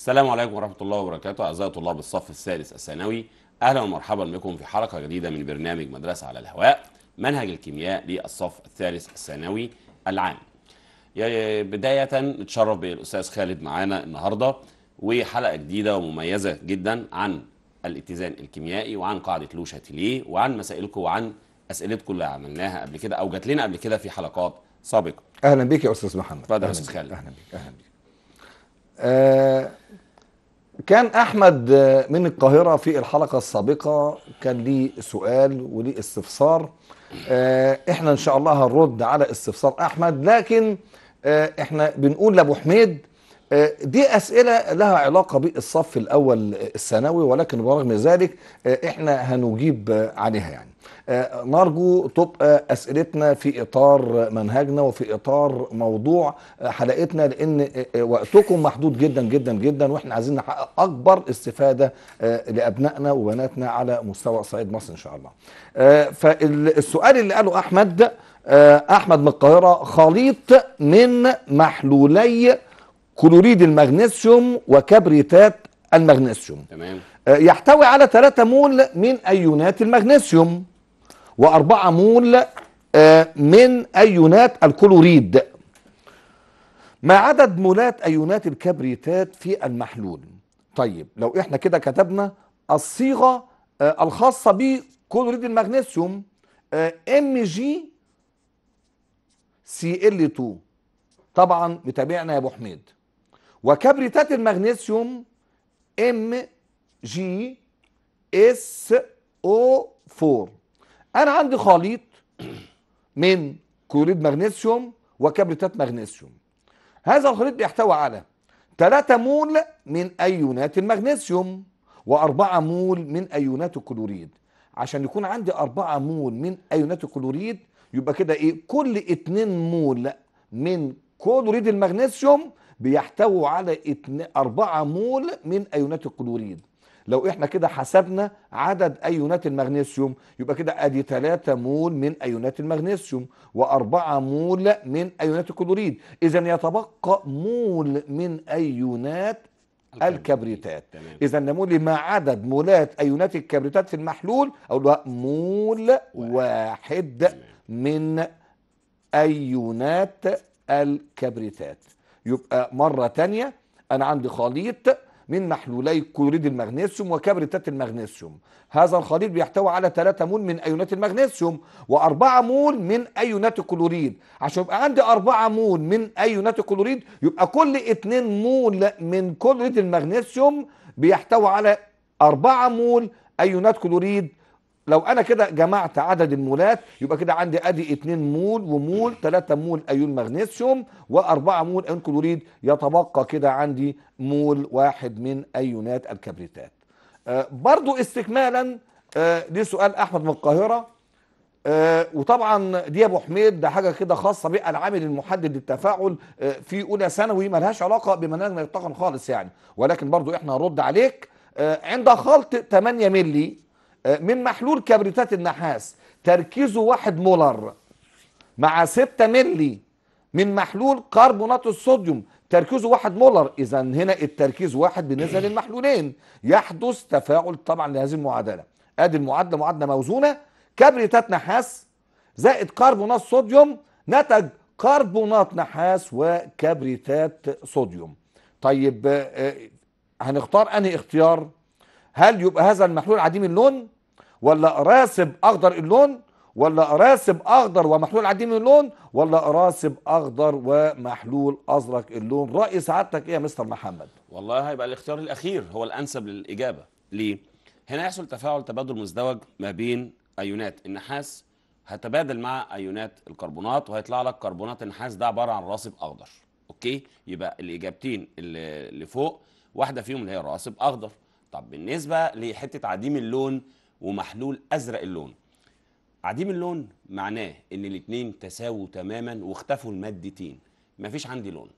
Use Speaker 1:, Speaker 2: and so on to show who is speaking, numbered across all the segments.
Speaker 1: السلام عليكم ورحمة الله وبركاته أعزائي طلاب الصف السادس الثانوي أهلا ومرحبا بكم في حلقة جديدة من برنامج مدرسة على الهواء منهج الكيمياء للصف الثالث الثانوي العام بداية نتشرف بالأستاذ خالد معانا النهاردة وحلقة جديدة ومميزة جدا عن الاتزان الكيميائي وعن قاعدة لو ليه وعن مسائلكم وعن أسئلتكم اللي عملناها قبل كده أو جات لنا قبل كده في حلقات سابقة
Speaker 2: أهلا بك يا أستاذ محمد اتفضل
Speaker 1: يا أستاذ خالد أهلا بك أهلا بك
Speaker 2: آه، كان احمد آه، من القاهره في الحلقه السابقه كان لي سؤال وليه استفسار آه، احنا ان شاء الله هنرد على استفسار احمد لكن احنا بنقول لابو حميد دي اسئله لها علاقه بالصف الاول الثانوي ولكن برغم ذلك احنا هنجيب عليها يعني آه، نرجو تبقى اسئلتنا في اطار منهجنا وفي اطار موضوع آه، حلقتنا لان آه، وقتكم محدود جدا جدا جدا واحنا عايزين نحقق اكبر استفاده لابنائنا وبناتنا على مستوى صعيد مصر ان شاء الله. فالسؤال اللي قاله احمد احمد من القاهره خليط من محلولي كلوريد المغنيسيوم وكبريتات المغنيسيوم تمام يحتوي على 3 مول من ايونات المغنيسيوم وأربعة مول آه، من أيونات الكلوريد ما عدد مولات أيونات الكبريتات في المحلول طيب لو احنا كده كتبنا الصيغة آه، الخاصة بكلوريد المغنيسيوم ام جي سي ال 2 طبعا متابعنا يا ابو حميد وكبريتات المغنيسيوم ام جي اس او 4 انا عندي خليط من كلوريد مغنيسيوم وكبريتات مغنيسيوم هذا الخليط بيحتوي على 3 مول من ايونات المغنيسيوم و4 مول من ايونات الكلوريد عشان يكون عندي 4 مول من ايونات الكلوريد يبقى كده ايه كل 2 مول من كلوريد المغنيسيوم بيحتوي على 4 مول من ايونات الكلوريد لو احنا كده حسبنا عدد ايونات المغنيسيوم يبقى كده ادي 3 مول من ايونات المغنيسيوم و4 مول من ايونات الكلوريد اذا يتبقى مول من ايونات الكبريتات اذا نمولي ما عدد مولات ايونات الكبريتات في المحلول او مول واحد من ايونات الكبريتات يبقى مره تانية انا عندي خليط من محلولي كلوريد المغنيسيوم وكبريتات المغنيسيوم هذا الخليط بيحتوي على 3 مول من ايونات المغنيسيوم و4 مول من ايونات الكلوريد عشان يبقى عندي 4 مول من ايونات الكلوريد يبقى كل 2 مول من كلوريد المغنيسيوم بيحتوي على 4 مول ايونات كلوريد لو انا كده جمعت عدد المولات يبقى كده عندي ادي 2 مول ومول 3 مول ايون مغنيسيوم و4 مول ايون كلوريد يتبقى كده عندي مول واحد من ايونات الكبريتات آه، برضو استكمالا آه، دي لسؤال احمد من القاهره آه وطبعا دي يا ابو حميد ده حاجه كده خاصه بالعامل المحدد للتفاعل آه، في اولى ثانوي ملهاش علاقه بمنهجنا الطاقم خالص يعني ولكن برضو احنا هنرد عليك آه عند خلط 8 ملي آه، من محلول كبريتات النحاس تركيزه 1 مولر مع 6 ملي من محلول كربونات الصوديوم تركيزه 1 مولر اذا هنا التركيز واحد بالنسبه للمحلولين يحدث تفاعل طبعا لهذه المعادله ادي المعادله معادله موزونه كبريتات نحاس زائد كربونات صوديوم نتج كربونات نحاس وكبريتات صوديوم طيب آه، آه، هنختار انهي اختيار هل يبقى هذا المحلول عديم اللون ولا راسب اخضر اللون ولا راسب اخضر ومحلول عديم اللون ولا راسب اخضر ومحلول ازرق اللون راي سعادتك ايه يا مستر محمد
Speaker 1: والله هيبقى الاختيار الاخير هو الانسب للاجابه ليه هنا يحصل تفاعل تبادل مزدوج ما بين ايونات النحاس هتبادل مع ايونات الكربونات وهيطلع لك كربونات النحاس ده عباره عن راسب اخضر اوكي يبقى الاجابتين اللي فوق واحده فيهم اللي هي راسب اخضر طب بالنسبه لحته عديم اللون ومحلول ازرق اللون عديم اللون معناه ان الاثنين تساووا تماما واختفوا المادتين مفيش عندي لون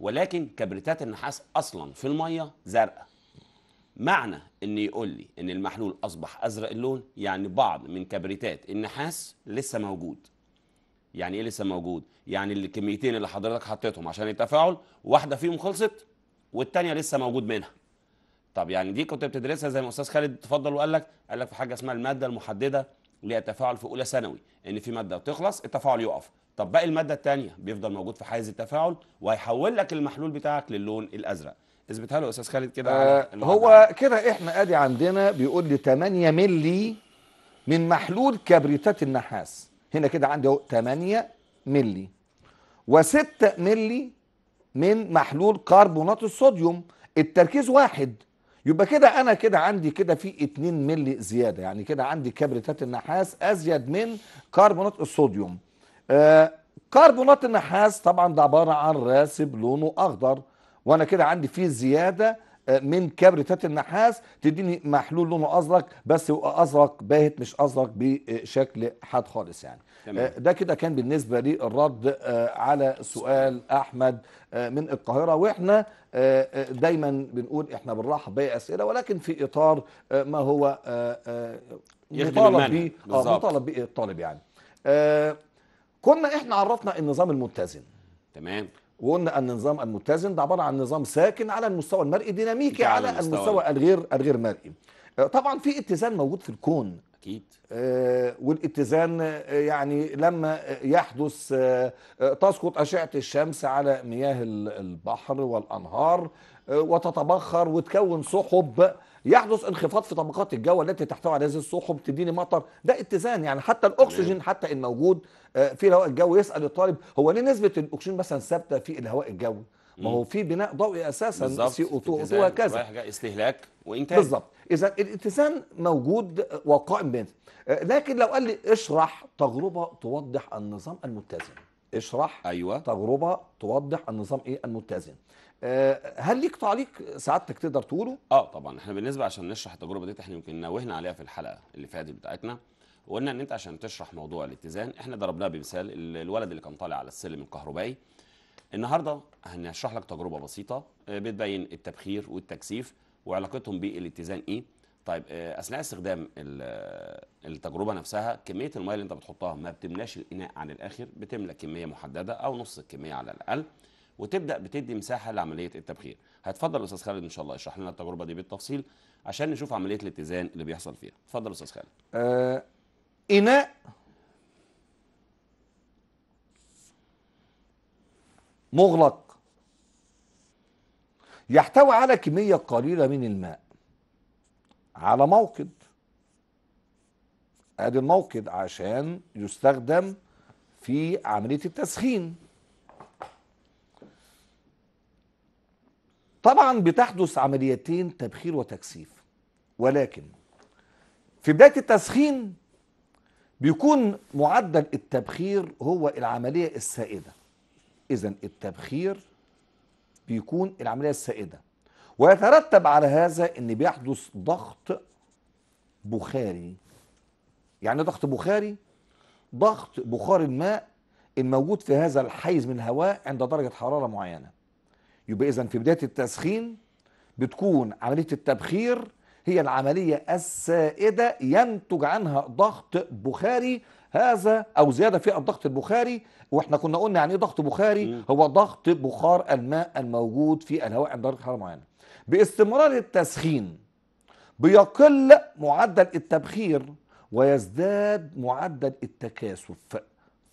Speaker 1: ولكن كبريتات النحاس اصلا في الميه زرقاء معنى ان يقول لي ان المحلول اصبح ازرق اللون يعني بعض من كبريتات النحاس لسه موجود يعني ايه لسه موجود يعني الكميتين اللي حضرتك حطيتهم عشان التفاعل واحده فيهم خلصت والتانيه لسه موجود منها طب يعني دي كنت بتدرسها زي ما استاذ خالد اتفضل وقال لك قال لك في حاجه اسمها الماده المحدده للتفاعل في اولى ثانوي ان في ماده بتخلص التفاعل يقف طب باقي الماده الثانيه بيفضل موجود في حيز التفاعل وهيحول لك المحلول بتاعك للون الازرق اثبتها له استاذ خالد كده آه هو
Speaker 2: كده احنا ادي عندنا بيقول لي 8 مللي من محلول كبريتات النحاس هنا كده عندي اهو 8 مللي و6 مللي من محلول كربونات الصوديوم التركيز واحد يبقى كده انا كده عندي كده في 2 مللي زياده يعني كده عندي كبريتات النحاس ازيد من كربونات الصوديوم آه كربونات النحاس طبعا ده عباره عن راسب لونه اخضر وانا كده عندي فيه زياده آه، من كبريتات النحاس تديني محلول لونه ازرق بس ازرق باهت مش ازرق بشكل حاد خالص يعني تمام. آه، ده كده كان بالنسبة لي الرد آه، على سؤال أحمد آه، من القاهرة وإحنا دايما بنقول إحنا بنرحب بأي أسئلة ولكن في إطار ما هو مطالب به مطالب به الطالب يعني كنا إحنا عرفنا النظام المتزن تمام وقلنا ان النظام المتزن ده عباره عن نظام ساكن على المستوى المرئي ديناميكي على المستوى, المستوى الغير الغير مرئي طبعا في اتزان موجود في الكون اكيد آه، والاتزان آه، يعني لما يحدث آه، تسقط اشعه الشمس على مياه البحر والانهار وتتبخر وتكون سحب يحدث انخفاض في طبقات الجو التي تحتوي على هذه السحب تديني مطر ده اتزان يعني حتى الاكسجين حتى ان موجود في الهواء الجوي يسال الطالب هو ليه نسبه الاكسجين مثلا ثابته في الهواء الجوي ما هو في بناء ضوئي اساسا سي او 2 وهكذا
Speaker 1: استهلاك وان بالظبط
Speaker 2: اذا الاتزان موجود وقائم بين لكن لو قال لي اشرح تجربه توضح النظام المتزن اشرح ايوه تجربه توضح النظام ايه المتزن آه، هل ليك تعليق سعادتك تقدر تقوله
Speaker 1: اه طبعا احنا بالنسبه عشان نشرح التجربه دي احنا يمكن نوهنا عليها في الحلقه اللي فاتت بتاعتنا وقلنا ان انت عشان تشرح موضوع الاتزان احنا ضربناه بمثال الولد اللي كان طالع على السلم الكهربائي النهارده هنشرح لك تجربه بسيطه آه، بتبين التبخير والتكثيف وعلاقتهم بالاتزان ايه طيب آه، اثناء استخدام آه، التجربه نفسها كميه الميه اللي انت بتحطها ما بتملاش الاناء عن الاخر بتملى كميه محدده او نص الكميه على الاقل وتبدا بتدي مساحه لعمليه التبخير هتفضل الاستاذ خالد ان شاء الله يشرح لنا التجربه دي بالتفصيل عشان نشوف عمليه الاتزان اللي بيحصل فيها اتفضل استاذ خالد
Speaker 2: آه اناء مغلق يحتوي على كمية قليلة من الماء على موقد ادي الموقد عشان يستخدم في عملية التسخين طبعا بتحدث عمليتين تبخير وتكثيف ولكن في بداية التسخين بيكون معدل التبخير هو العملية السائدة إذا التبخير بيكون العمليه السائده ويترتب على هذا ان بيحدث ضغط بخاري يعني ضغط بخاري ضغط بخار الماء الموجود في هذا الحيز من الهواء عند درجه حراره معينه يبقى اذا في بدايه التسخين بتكون عمليه التبخير هي العمليه السائده ينتج عنها ضغط بخاري هذا او زياده في الضغط البخاري واحنا كنا قلنا يعني ايه ضغط بخاري هو ضغط بخار الماء الموجود في الهواء عند درجه حراره معينه باستمرار التسخين بيقل معدل التبخير ويزداد معدل التكاثف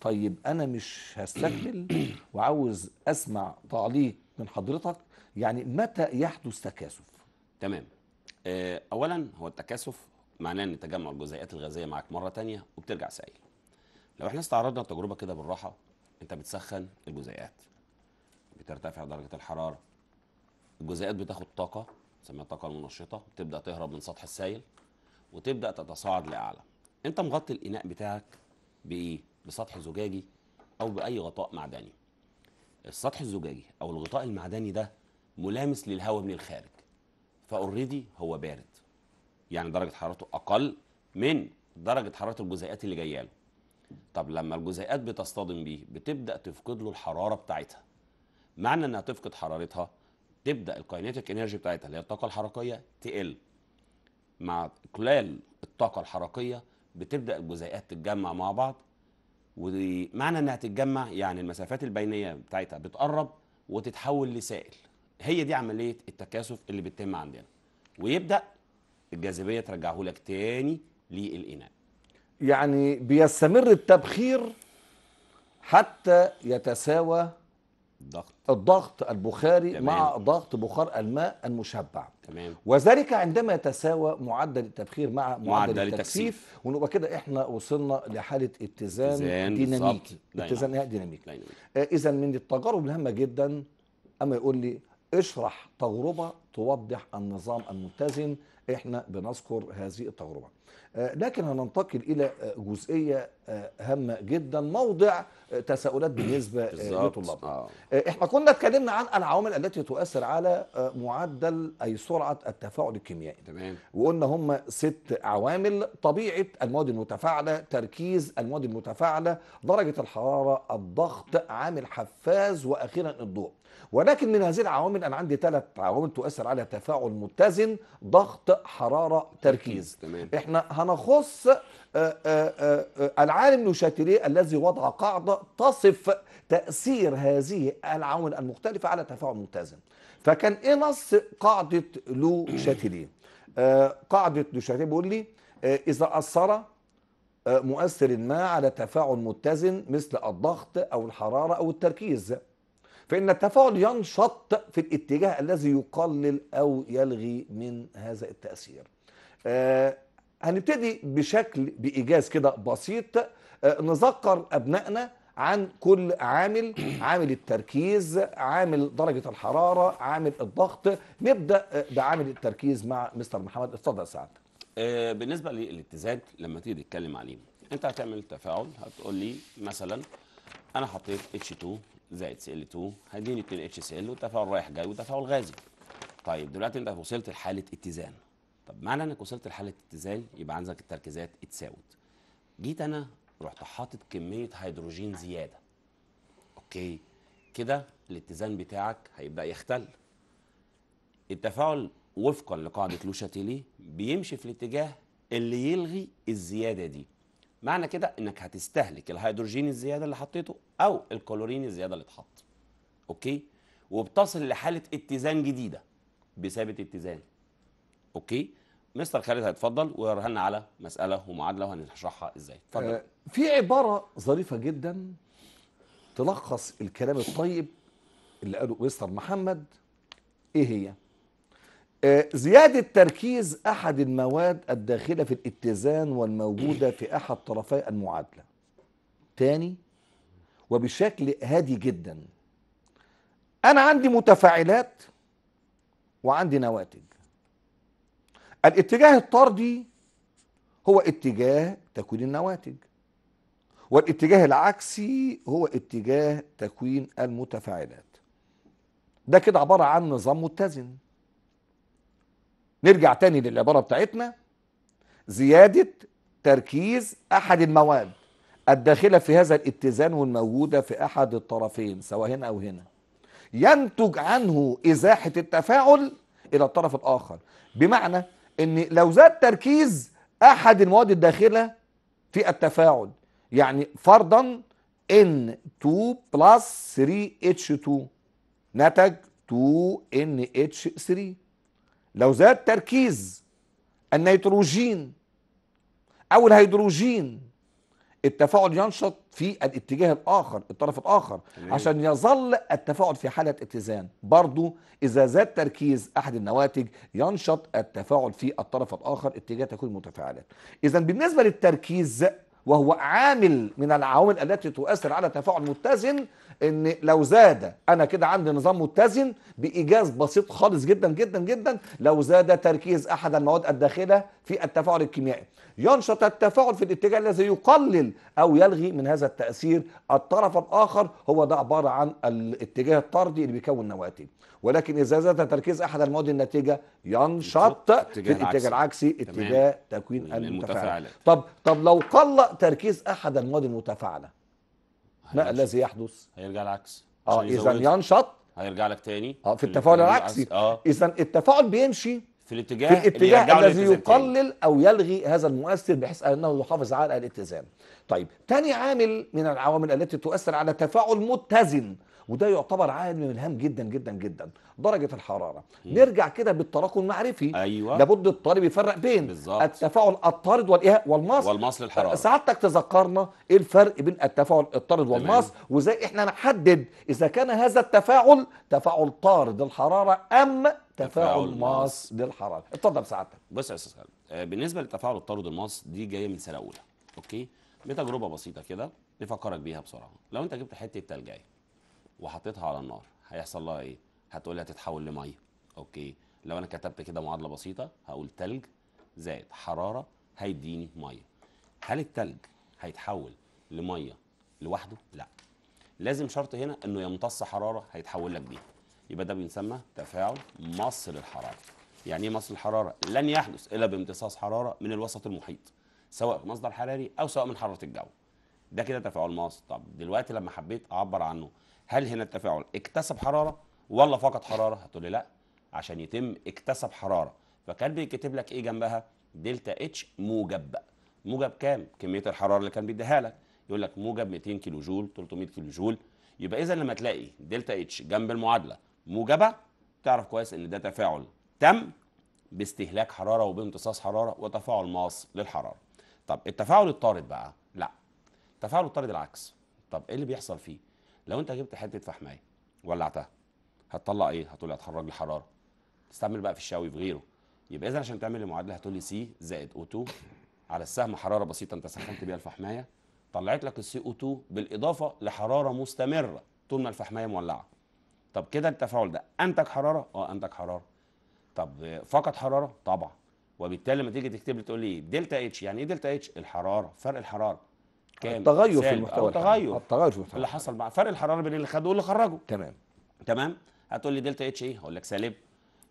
Speaker 2: طيب انا مش هستكمل وعاوز اسمع تعليق من حضرتك يعني متى يحدث
Speaker 1: تكاثف تمام آه، اولا هو التكاثف معناه ان تجمع الجزيئات الغازيه معك مره تانية وبترجع سائل لو احنا استعرضنا التجربه كده بالراحه انت بتسخن الجزيئات بترتفع درجه الحراره الجزيئات بتاخد طاقه نسميها الطاقه المنشطه بتبدا تهرب من سطح السائل وتبدا تتصاعد لاعلى انت مغطي الاناء بتاعك بايه بسطح زجاجي او باي غطاء معدني السطح الزجاجي او الغطاء المعدني ده ملامس للهواء من الخارج فاوريدي هو بارد يعني درجه حرارته اقل من درجه حراره الجزيئات اللي جايه له طب لما الجزيئات بتصطدم بيه بتبدا تفقد له الحراره بتاعتها معنى انها تفقد حرارتها تبدا الكاينيتيك انرجي بتاعتها اللي هي الطاقه الحركيه تقل مع اقلال الطاقه الحركيه بتبدا الجزيئات تتجمع مع بعض ومعنى انها تتجمع يعني المسافات البينيه بتاعتها بتقرب وتتحول لسائل هي دي عمليه التكاثف اللي بتتم عندنا ويبدا الجاذبيه ترجعه لك تاني للاناء
Speaker 2: يعني بيستمر التبخير حتى يتساوى الضغط الضغط البخاري تمام. مع ضغط بخار الماء المشبع تمام وذلك عندما يتساوى معدل التبخير مع معدل, معدل التكثيف, التكثيف. ونبقى كده احنا وصلنا لحاله اتزان ديناميكي اتزان ديناميكي آه، اذا من التجارب الهامه جدا اما يقول لي اشرح تجربه توضح النظام المتزن احنا بنذكر هذه التجربه آه، لكن هننتقل الى آه، جزئيه آه، هامه جدا موضع تساؤلات بالنسبه للطلاب آه. احنا كنا اتكلمنا عن العوامل التي تؤثر على معدل اي سرعه التفاعل الكيميائي تمام وقلنا هم ست عوامل طبيعه المواد المتفاعله تركيز المواد المتفاعله درجه الحراره الضغط عامل حفاز واخيرا الضوء ولكن من هذه العوامل انا عندي ثلاث عوامل تؤثر على تفاعل متزن ضغط حراره تركيز تمام. احنا هنخص آه، آه، آه، العالم نوشاتيليه الذي وضع قاعده تصف تاثير هذه العوامل المختلفه على تفاعل متزن فكان ايه نص قاعده لو شاتيليه قاعده لو بيقول لي اذا اثر مؤثر ما على تفاعل متزن مثل الضغط او الحراره او التركيز فإن التفاعل ينشط في الاتجاه الذي يقلل أو يلغي من هذا التأثير آه هنبتدي بشكل بإيجاز كده بسيط آه نذكر أبنائنا عن كل عامل عامل التركيز عامل درجة الحرارة عامل الضغط نبدأ آه، بعامل التركيز مع مستر محمد اتفضل سعد
Speaker 1: آه بالنسبة للاتزان لما تيجي تتكلم عليه انت هتعمل تفاعل هتقول لي مثلا انا حطيت H2 زائد سي ال 2 هديني 2 اتش سي ال وتفاعل رايح جاي وتفاعل غازي طيب دلوقتي انت وصلت لحاله اتزان طب معنى انك وصلت لحاله اتزان يبقى عندك التركيزات اتساوت جيت انا رحت حاطط كميه هيدروجين زياده اوكي كده الاتزان بتاعك هيبدا يختل التفاعل وفقا لقاعده لوشاتيلي بيمشي في الاتجاه اللي يلغي الزياده دي معنى كده انك هتستهلك الهيدروجين الزياده اللي حطيته او الكلورين الزياده اللي اتحط اوكي وبتصل لحاله اتزان جديده بثابت اتزان اوكي مستر خالد هيتفضل ويقرا لنا على مساله ومعادله وهنشرحها ازاي
Speaker 2: اتفضل آه، في عباره ظريفه جدا تلخص الكلام الطيب اللي قاله مستر محمد ايه هي آه، زيادة تركيز أحد المواد الداخلة في الاتزان والموجودة في أحد طرفي المعادلة تاني وبشكل هادي جدا أنا عندي متفاعلات وعندي نواتج الاتجاه الطردي هو اتجاه تكوين النواتج والاتجاه العكسي هو اتجاه تكوين المتفاعلات ده كده عبارة عن نظام متزن نرجع تاني للعبارة بتاعتنا زيادة تركيز أحد المواد الداخلة في هذا الاتزان والموجودة في أحد الطرفين سواء هنا أو هنا ينتج عنه إزاحة التفاعل إلى الطرف الآخر بمعنى أن لو زاد تركيز أحد المواد الداخلة في التفاعل يعني فرضا N2 plus 3H2 نتج 2NH3 لو زاد تركيز النيتروجين او الهيدروجين التفاعل ينشط في الاتجاه الاخر الطرف الاخر عشان يظل التفاعل في حاله اتزان برضو اذا زاد تركيز احد النواتج ينشط التفاعل في الطرف الاخر اتجاه تكون متفاعلات اذا بالنسبه للتركيز وهو عامل من العوامل التي تؤثر على تفاعل متزن ان لو زاد انا كده عندي نظام متزن بايجاز بسيط خالص جدا جدا جدا لو زاد تركيز احد المواد الداخله في التفاعل الكيميائي ينشط التفاعل في الاتجاه الذي يقلل او يلغي من هذا التاثير الطرف الاخر هو ده عباره عن الاتجاه الطردي اللي بيكون نواتج ولكن اذا زاد تركيز احد المواد النتيجه ينشط في الاتجاه العكسي اتجاه تكوين المتفاعلات طب طب لو قل تركيز احد المواد المتفاعله ما الذي يحدث؟
Speaker 1: هيرجع العكس
Speaker 2: اه اذا ينشط
Speaker 1: هيرجع لك تاني اه في التفاعل العكسي اه
Speaker 2: اذا التفاعل بيمشي
Speaker 1: في الاتجاه في الاتجاه الذي يقلل
Speaker 2: تاني. او يلغي هذا المؤثر بحيث انه يحافظ على الاتزان. طيب، ثاني عامل من العوامل التي تؤثر على تفاعل متزن وده يعتبر عامل من الهام جدا جدا جدا درجه الحراره م. نرجع كده بالتراكم المعرفي أيوة. لابد الطالب يفرق بين بالزبط. التفاعل الطارد والايه والمصل والمصل الحراره سعادتك تذكرنا ايه الفرق بين التفاعل الطارد والمصل وازاي احنا نحدد اذا كان هذا التفاعل تفاعل طارد الحراره ام تفاعل ماس
Speaker 1: للحراره اتفضل سعادتك بص يا استاذ آه، بالنسبه للتفاعل الطارد الماس دي جايه من سنه اولى اوكي بتجربه بسيطه كده نفكرك بيها بسرعه لو انت جبت حته تلجايه وحطيتها على النار هيحصل لها ايه هتقولي هتتحول لميه اوكي لو انا كتبت كده معادله بسيطه هقول تلج زائد حراره هيديني ميه هل التلج هيتحول لميه لوحده لا لازم شرط هنا انه يمتص حراره هيتحول لك بيها يبقى ده بنسمى تفاعل مص الحراره يعني ايه مص الحراره لن يحدث الا بامتصاص حراره من الوسط المحيط سواء مصدر حراري او سواء من حراره الجو ده كده تفاعل مص طب دلوقتي لما حبيت اعبر عنه هل هنا التفاعل اكتسب حراره ولا فقط حراره هتقول لي لا عشان يتم اكتسب حراره فكان بيكتب لك ايه جنبها دلتا اتش موجب موجب كام كميه الحراره اللي كان بيديها لك يقول لك موجب 200 كيلو جول 300 كيلو جول يبقى اذا لما تلاقي دلتا اتش جنب المعادله موجبه تعرف كويس ان ده تفاعل تم باستهلاك حراره وبامتصاص حراره وتفاعل ماس للحراره طب التفاعل الطارد بقى لا التفاعل الطارد العكس طب ايه اللي بيحصل فيه لو انت جبت حته فحمايه ولعتها هتطلع ايه هتقول لي هتخرج حراره تستعمل بقى في الشاوي في غيره يبقى اذا عشان تعمل المعادله هتقول لي سي زائد او 2 على السهم حراره بسيطه انت سخنت بيها الفحمايه طلعت لك السي او 2 بالاضافه لحراره مستمره طول ما الفحمايه مولعه طب كده التفاعل ده انتج حراره اه انتج حراره طب فقد حراره طبعا وبالتالي لما تيجي تكتب لي تقول لي دلتا اتش يعني ايه دلتا اتش الحراره فرق الحراره كامل التغير في المحتوى التغير التغير في المحتوى اللي حصل مع فرق الحراره بين اللي خده واللي خرجه تمام تمام هتقول لي دلتا اتش ايه هقول لك سالب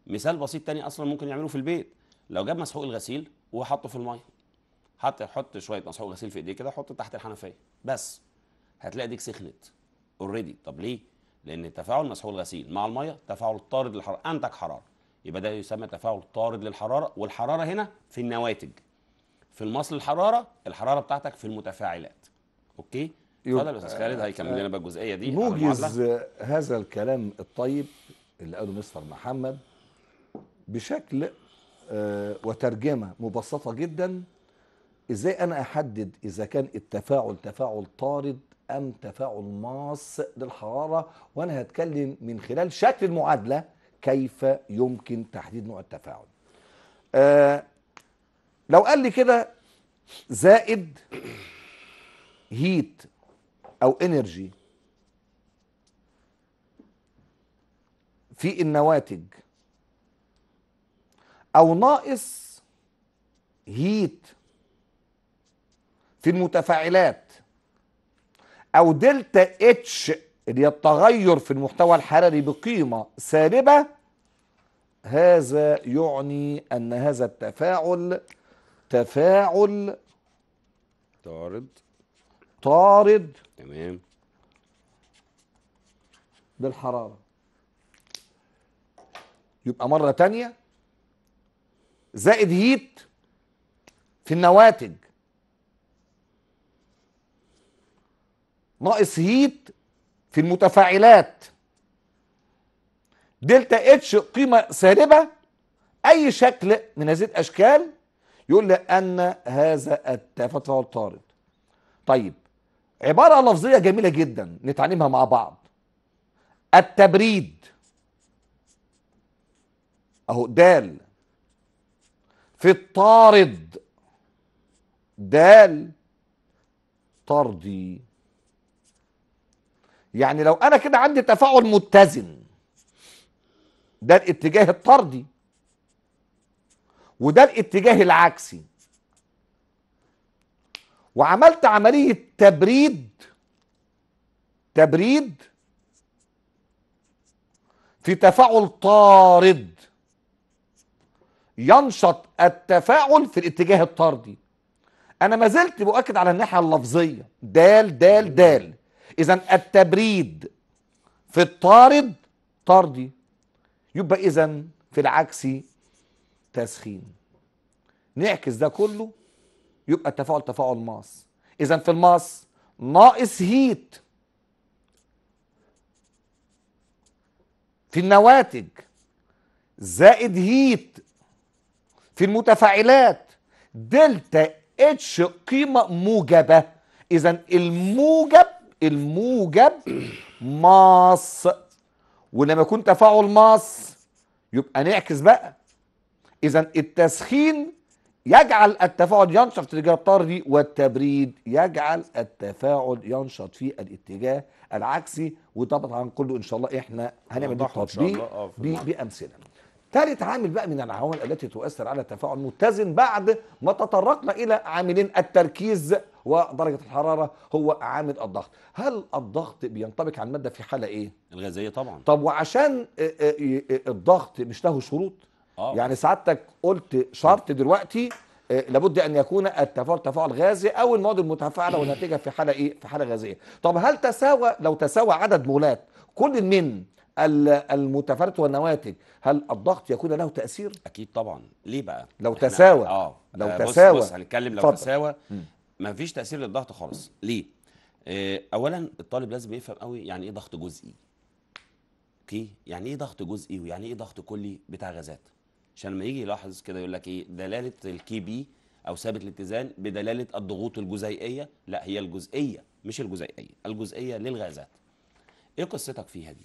Speaker 1: مثال بسيط تاني اصلا ممكن يعملوه في البيت لو جاب مسحوق الغسيل وحطه في الميه حط حط شويه مسحوق غسيل في ايديه كده حطه تحت الحنفيه بس هتلاقي ايديك سخنت اوريدي طب ليه لان تفاعل مسحوق الغسيل مع الميه تفاعل طارد للحراره انتج حراره يبقى ده يسمى تفاعل طارد للحراره والحراره هنا في النواتج في المصل الحراره الحراره بتاعتك في المتفاعلات اوكي اتفضل يا استاذ خالد هيكمل لنا بقى الجزئيه دي موجز
Speaker 2: هذا الكلام الطيب اللي قاله مستر محمد بشكل آه، وترجمه مبسطه جدا ازاي انا احدد اذا كان التفاعل تفاعل طارد ام تفاعل ماس للحراره وانا هتكلم من خلال شكل المعادله كيف يمكن تحديد نوع التفاعل آه، لو قال لي كده زائد هيت او انرجي في النواتج او ناقص هيت في المتفاعلات او دلتا اتش اللي هي التغير في المحتوى الحراري بقيمه سالبه هذا يعني ان هذا التفاعل تفاعل طارد طارد تمام بالحرارة يبقى مرة تانية زائد هيت في النواتج ناقص هيت في المتفاعلات دلتا اتش قيمة سالبة اي شكل من هذه الاشكال يقول لأن هذا التافت فهو الطارد طيب عبارة لفظية جميلة جدا نتعلمها مع بعض التبريد اهو دال في الطارد دال طردي يعني لو انا كده عندي تفاعل متزن ده الاتجاه الطردي وده الاتجاه العكسي وعملت عملية تبريد تبريد في تفاعل طارد ينشط التفاعل في الاتجاه الطردي انا ما زلت بؤكد على الناحيه اللفظيه دال دال دال اذا التبريد في الطارد طردي يبقى اذا في العكسي تسخين نعكس ده كله يبقى التفاعل تفاعل ماس اذا في الماس ناقص هيت في النواتج زائد هيت في المتفاعلات دلتا اتش قيمه موجبه اذا الموجب الموجب ماس ولما يكون تفاعل ماس يبقى نعكس بقى اذا التسخين يجعل التفاعل ينشط في الاتجاه الطردي والتبريد يجعل التفاعل ينشط في الاتجاه العكسي وطبعا كله ان شاء الله احنا هنعمل تطبيق آه، بامثله ثالث عامل بقى من العوامل التي تؤثر على التفاعل المتزن بعد ما تطرقنا الى عاملين التركيز ودرجه الحراره هو عامل الضغط هل الضغط بينطبق على الماده في حاله ايه
Speaker 1: الغازيه طبعا
Speaker 2: طب وعشان آه، آه، الضغط مش له شروط آه. يعني سعادتك قلت شرط دلوقتي آه، لابد ان يكون التفاعل تفاعل غازي او المواد المتفاعله والناتجه في حاله ايه في حاله غازيه طب هل تساوى لو تساوى عدد مولات كل من المتفاعلات والنواتج هل الضغط يكون له تاثير
Speaker 1: اكيد طبعا ليه بقى
Speaker 2: لو تساوى اه لو آه، بص تساوى بص هنتكلم لو فضل.
Speaker 1: تساوى ما فيش تاثير للضغط خالص ليه آه اولا الطالب لازم يفهم قوي يعني ايه ضغط جزئي اوكي يعني ايه ضغط جزئي ويعني ايه ضغط كلي بتاع غازات عشان لما يجي يلاحظ كده يقول لك ايه دلاله الكي بي او ثابت الاتزان بدلاله الضغوط الجزيئيه لا هي الجزئيه مش الجزيئيه الجزئيه للغازات ايه قصتك فيها دي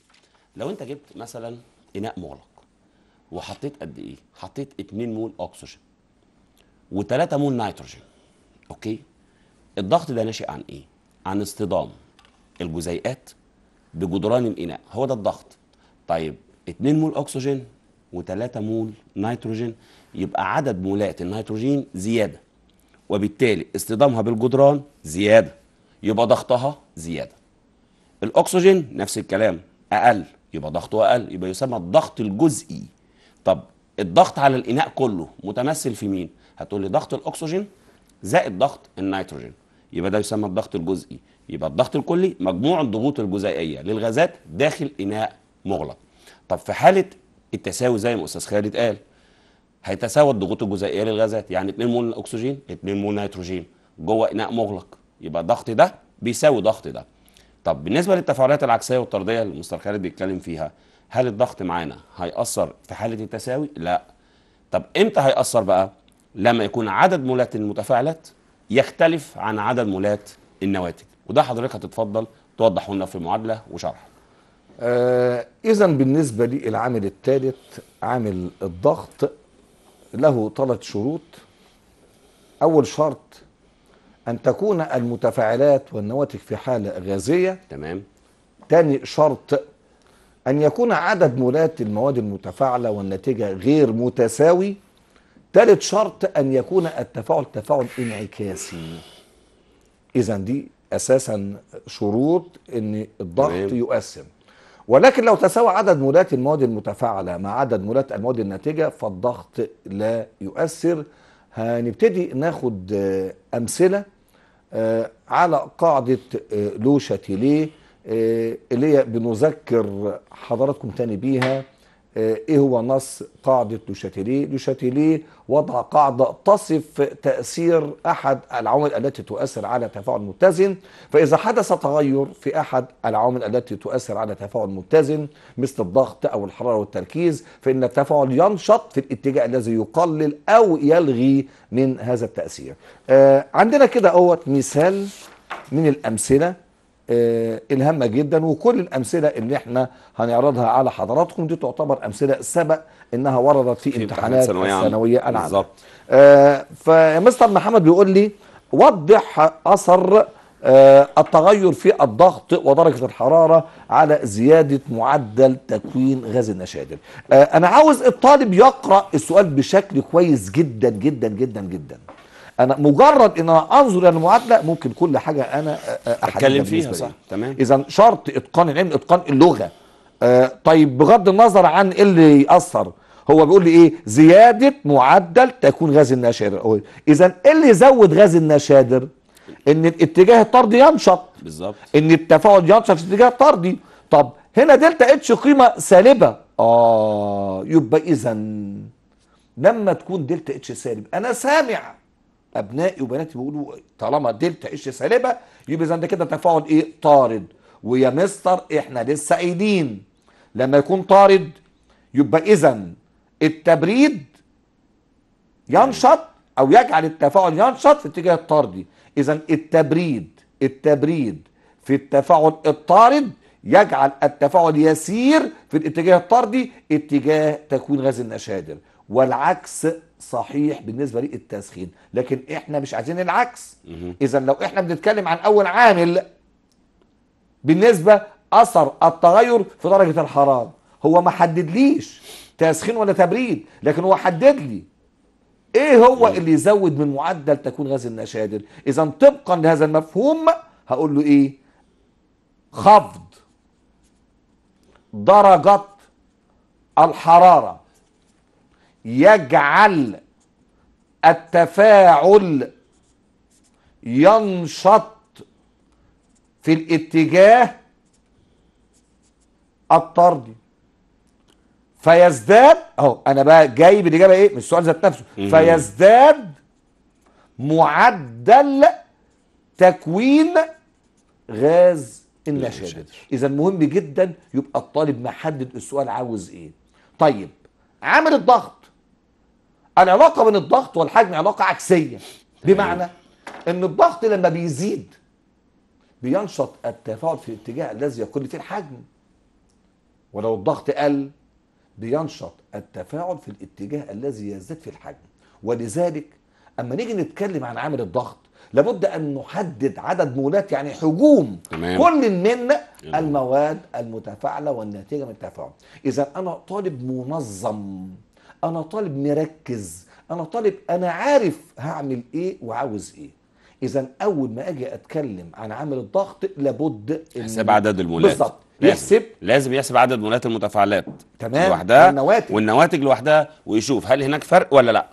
Speaker 1: لو انت جبت مثلا اناء مغلق وحطيت قد ايه حطيت 2 مول اكسجين و3 مول نيتروجين اوكي الضغط ده ناشئ عن ايه عن اصطدام الجزيئات بجدران الاناء هو ده الضغط طيب 2 مول اكسجين و3 مول نيتروجين يبقى عدد مولات النيتروجين زياده وبالتالي اصطدامها بالجدران زياده يبقى ضغطها زياده الاكسجين نفس الكلام اقل يبقى ضغطه اقل يبقى يسمى الضغط الجزئي طب الضغط على الاناء كله متمثل في مين هتقول لي ضغط الاكسجين زائد ضغط النيتروجين يبقى ده يسمى الضغط الجزئي يبقى الضغط الكلي مجموع الضغوط الجزيئيه للغازات داخل اناء مغلق طب في حاله التساوي زي ما استاذ خالد قال هيتساوى الضغوط الجزيئيه للغازات يعني 2 مول اكسجين 2 مول نيتروجين جوه اناء مغلق يبقى الضغط ده بيساوي ضغط ده طب بالنسبه للتفاعلات العكسيه والطرديه اللي مستر خالد بيتكلم فيها هل الضغط معانا هيأثر في حاله التساوي لا طب امتى هيأثر بقى لما يكون عدد مولات المتفاعلات يختلف عن عدد مولات النواتج وده حضرتك هتتفضل توضحه لنا في معادله وشرح
Speaker 2: أه اذا بالنسبه للعامل الثالث عامل الضغط له ثلاث شروط اول شرط ان تكون المتفاعلات والنواتج في حاله غازيه تمام ثاني شرط ان يكون عدد مولات المواد المتفاعله والنتيجه غير متساوي ثالث شرط ان يكون التفاعل تفاعل انعكاسي اذا دي اساسا شروط ان الضغط يقسم ولكن لو تساوى عدد مولات المواد المتفاعلة مع عدد مولات المواد الناتجة فالضغط لا يؤثر هنبتدي ناخد آه، أمثلة آه، على قاعدة آه، لوشة ليه اللي هي بنذكر حضراتكم تاني بيها ايه هو نص قاعده دوشاتيليه؟ دوشاتيليه وضع قاعده تصف تاثير احد العوامل التي تؤثر على تفاعل متزن، فاذا حدث تغير في احد العوامل التي تؤثر على تفاعل متزن مثل الضغط او الحراره والتركيز، فان التفاعل ينشط في الاتجاه الذي يقلل او يلغي من هذا التاثير. آه عندنا كده اهوت مثال من الامثله آه، الهامه جدا وكل الامثله اللي احنا هنعرضها على حضراتكم دي تعتبر امثله سبق انها وردت في, في امتحانات الثانويه العامه. بالظبط آه، فمستر محمد بيقول لي وضح اثر آه، التغير في الضغط ودرجه الحراره على زياده معدل تكوين غاز النشادر. انا عاوز الطالب يقرا السؤال بشكل كويس جدا جدا جدا جدا. انا مجرد ان انا انظر الى المعادله ممكن كل حاجه انا اتكلم فيها صح تمام اذا شرط اتقان العلم اتقان اللغه آه طيب بغض النظر عن ايه اللي ياثر هو بيقول لي ايه زياده معدل تكون غاز النشادر اذا ايه اللي يزود غاز النشادر ان الاتجاه الطردي ينشط بالظبط ان التفاعل ينشط في الاتجاه الطردي طب هنا دلتا اتش قيمه سالبه اه يبقى اذا لما تكون دلتا اتش سالب انا سامع ابنائي وبناتي بيقولوا طالما دلتا اتش سالبه يبقى اذا ده كده تفاعل ايه طارد ويا مستر احنا لسه قايلين لما يكون طارد يبقى اذا التبريد ينشط او يجعل التفاعل ينشط في اتجاه الطردي اذا التبريد التبريد في التفاعل الطارد يجعل التفاعل يسير في الاتجاه الطردي اتجاه تكوين غاز النشادر والعكس صحيح بالنسبه للتسخين لكن احنا مش عايزين العكس اذا لو احنا بنتكلم عن اول عامل بالنسبه اثر التغير في درجه الحراره هو ما حددليش تسخين ولا تبريد لكن هو حدد لي ايه هو اللي يزود من معدل تكون غاز النشادر اذا طبقا لهذا المفهوم هقول له ايه خفض درجه الحراره يجعل التفاعل ينشط في الاتجاه الطردي فيزداد اهو انا بقى جايب الاجابه ايه مش السؤال ذات نفسه فيزداد معدل تكوين غاز النشادر اذا مهم جدا يبقى الطالب محدد السؤال عاوز ايه طيب عامل الضغط العلاقه بين الضغط والحجم علاقه عكسيه بمعنى ان الضغط لما بيزيد بينشط التفاعل في الاتجاه الذي يقل فيه الحجم ولو الضغط قل بينشط التفاعل في الاتجاه الذي يزداد في الحجم ولذلك اما نيجي نتكلم عن عامل الضغط لابد ان نحدد عدد مولات يعني حجوم تمام. كل من المواد المتفاعله والناتجه من التفاعل اذا انا طالب منظم انا طالب مركز انا طالب انا عارف هعمل ايه وعاوز ايه اذا اول ما اجي اتكلم عن عامل الضغط لابد حساب عدد المولات بالظبط يحسب
Speaker 1: لازم يحسب عدد مولات المتفاعلات تمام لوحدها والنواتج والنواتج لوحدها ويشوف هل هناك فرق ولا لا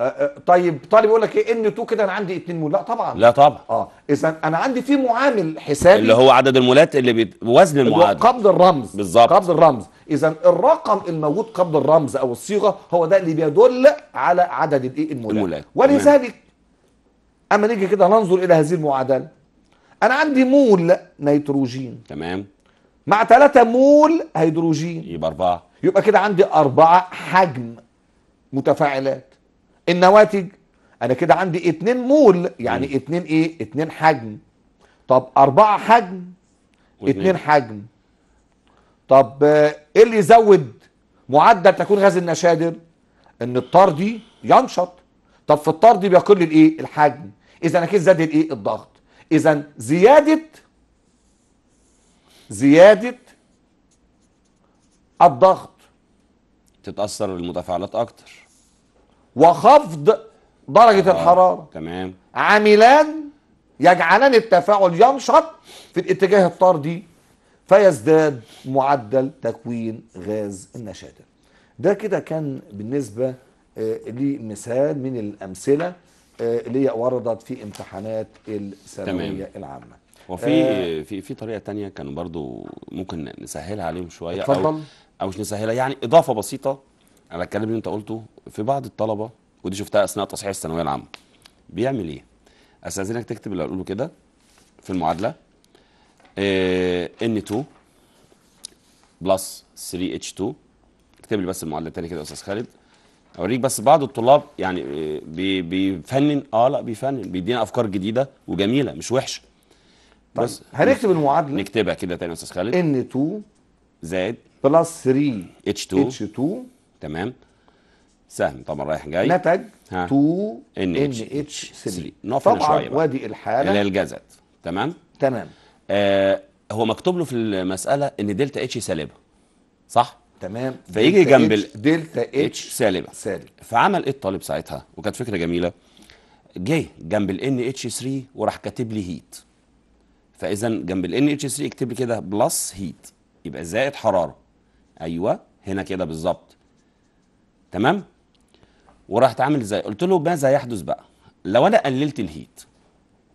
Speaker 2: أه، أه، طيب طالب يقول لك ايه ان 2 كده انا عندي 2 مول لا طبعا لا طبعا اه اذا انا عندي في معامل حسابي اللي هو
Speaker 1: عدد المولات اللي بوزن المعادله قبض
Speaker 2: الرمز بالظبط قبض الرمز اذا الرقم الموجود قبل الرمز او الصيغه هو ده اللي بيدل على عدد الايه المولات ولذلك اما نيجي كده ننظر الى هذه المعادله انا عندي مول نيتروجين تمام مع 3 مول هيدروجين يبقى 4 يبقى كده عندي 4 حجم متفاعلات النواتج انا كده عندي 2 مول يعني 2 ايه 2 حجم طب 4 حجم 2 حجم طب ايه اللي يزود معدل تكوين غاز النشادر ان الطردي ينشط طب في الطردي بيقل الايه الحجم اذا اكيد زاد الايه الضغط اذا زياده زياده الضغط تتاثر المتفاعلات اكتر وخفض درجه آه. الحراره تمام عاملان يجعلان التفاعل ينشط في الاتجاه الطردي فيزداد معدل تكوين غاز النشاتر ده كده كان بالنسبة آه، لمثال من الأمثلة آه، اللي وردت في امتحانات
Speaker 1: الثانوية العامة وفي آه في في طريقه تانية كان برضو ممكن نسهلها عليهم شويه اتفضل. او او مش نسهلها يعني اضافه بسيطه على الكلام اللي انت قلته في بعض الطلبه ودي شفتها اثناء تصحيح الثانويه العامه بيعمل ايه؟ استاذنك تكتب اللي هقوله كده في المعادله إيه، ان 2 بلس 3 اتش 2 اكتب لي بس المعادله تاني كده يا استاذ خالد اوريك بس بعض الطلاب يعني إيه، بيفنن اه لا بيفنن بيدينا افكار جديده وجميله مش وحشه طيب بس هنكتب المعادله نكتبها كده تاني يا استاذ خالد ان 2 زائد بلس 3 اتش 2 اتش 2 تمام سهم طبعا رايح جاي نتج 2 ان اتش 3 نقف طبعا شويه
Speaker 2: وادي الحاله اللي هي
Speaker 1: الجزد تمام تمام آه هو مكتوب له في المساله ان دلتا اتش سالبه صح
Speaker 2: تمام فيجي جنب
Speaker 1: دلتا اتش سالبه سالب فعمل ايه الطالب ساعتها وكانت فكره جميله جه جنب ال ان اتش 3 وراح كاتب لي هيت فاذا جنب ال ان اتش 3 اكتب لي كده بلس هيت يبقى زائد حراره ايوه هنا كده بالظبط تمام وراح اتعامل ازاي قلت له ماذا يحدث بقى لو انا قللت الهيت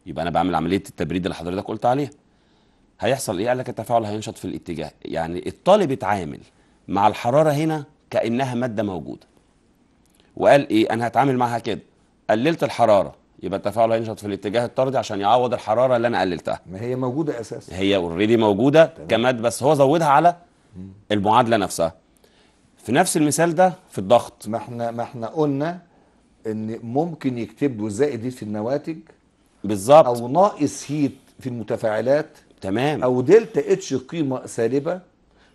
Speaker 1: يبقى انا بعمل عمليه التبريد اللي حضرتك قلت عليها هيحصل ايه قال لك التفاعل هينشط في الاتجاه يعني الطالب اتعامل مع الحراره هنا كانها ماده موجوده وقال ايه انا هتعامل معاها كده قللت الحراره يبقى التفاعل هينشط في الاتجاه الطردي عشان يعوض الحراره اللي انا قللتها
Speaker 2: ما هي موجوده اساسا
Speaker 1: هي اوريدي موجوده طبعا. كماد بس هو زودها على المعادله نفسها في نفس المثال ده في الضغط ما احنا ما احنا
Speaker 2: قلنا ان ممكن يكتب له زائد في النواتج بالظبط او ناقص هيت في المتفاعلات تمام او دلتا اتش قيمه سالبه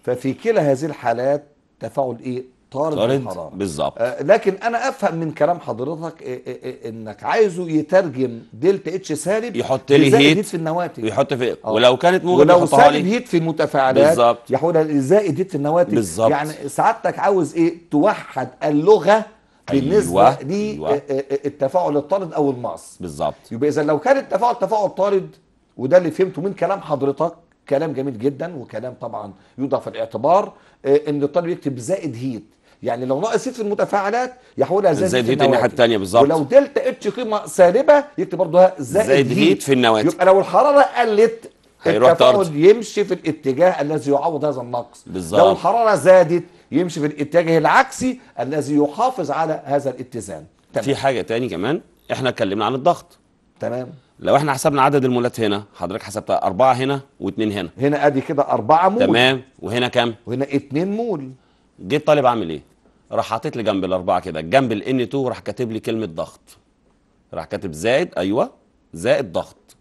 Speaker 2: ففي كلا هذه الحالات تفاعل ايه طارد, طارد الحراره بالظبط آه لكن انا افهم من كلام حضرتك إيه إيه إيه انك عايزه يترجم دلتا اتش سالب يحط لي هيت, في النواتج يحط
Speaker 1: في آه. ولو كانت موجوده ولو سالب
Speaker 2: هيت في المتفاعلات بالظبط يحولها لزائد هيت في النواتج بالظبط يعني سعادتك عاوز ايه توحد اللغه بالنسبه أيوة. للتفاعل أيوة. آه، آه، آه، الطارد او المقص بالظبط يبقى اذا لو كان التفاعل تفاعل طارد وده اللي فهمته من كلام حضرتك كلام جميل جدا وكلام طبعا يوضع في الاعتبار آه، ان الطالب يكتب زائد هيت يعني لو ناقص في المتفاعلات يحولها زائد, زائد هيت الناحيه الثانيه بالظبط ولو دلتا اتش قيمه سالبه يكتب برضه زائد, زائد هيت, هيت في النواتج يبقى لو الحراره قلت التفاعل يمشي في الاتجاه الذي يعوض هذا
Speaker 1: النقص بالظبط لو
Speaker 2: الحراره زادت يمشي في الاتجاه العكسي الذي يحافظ على هذا
Speaker 1: الاتزان تمام. في حاجه تاني كمان احنا اتكلمنا عن الضغط تمام لو احنا حسبنا عدد المولات هنا حضرتك حسبت أربعة هنا واثنين هنا هنا ادي كده أربعة مول تمام وهنا كام؟ وهنا اثنين مول جيت طالب عامل ايه؟ راح حاطط لي جنب الأربعة كده جنب الان 2 راح كاتب لي كلمة ضغط راح كاتب زائد أيوه زائد ضغط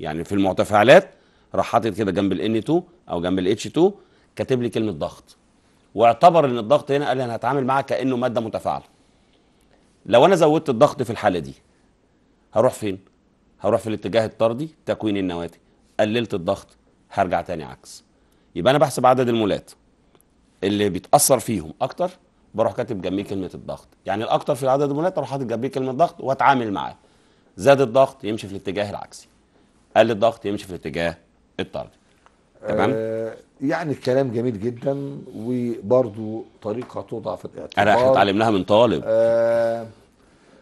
Speaker 1: يعني في المتفاعلات راح حاطط كده جنب الان 2 أو جنب الاتش 2 كاتب لي كلمة ضغط واعتبر ان الضغط هنا قال لي انا هتعامل معاه كانه ماده متفاعله لو انا زودت الضغط في الحاله دي هروح فين هروح في الاتجاه الطردي تكوين النواتي قللت الضغط هرجع تاني عكس يبقى انا بحسب عدد المولات اللي بيتاثر فيهم اكتر بروح كاتب جنبيه كلمه الضغط يعني الاكتر في عدد المولات اروح حاطط جنبيه كلمه الضغط واتعامل معاه زاد الضغط يمشي في الاتجاه العكسي قل الضغط يمشي في الاتجاه الطردي تمام
Speaker 2: آه يعني الكلام جميل جدا وبرضو طريقه توضع في الاعتبار انا احنا اتعلمناها من طالب آه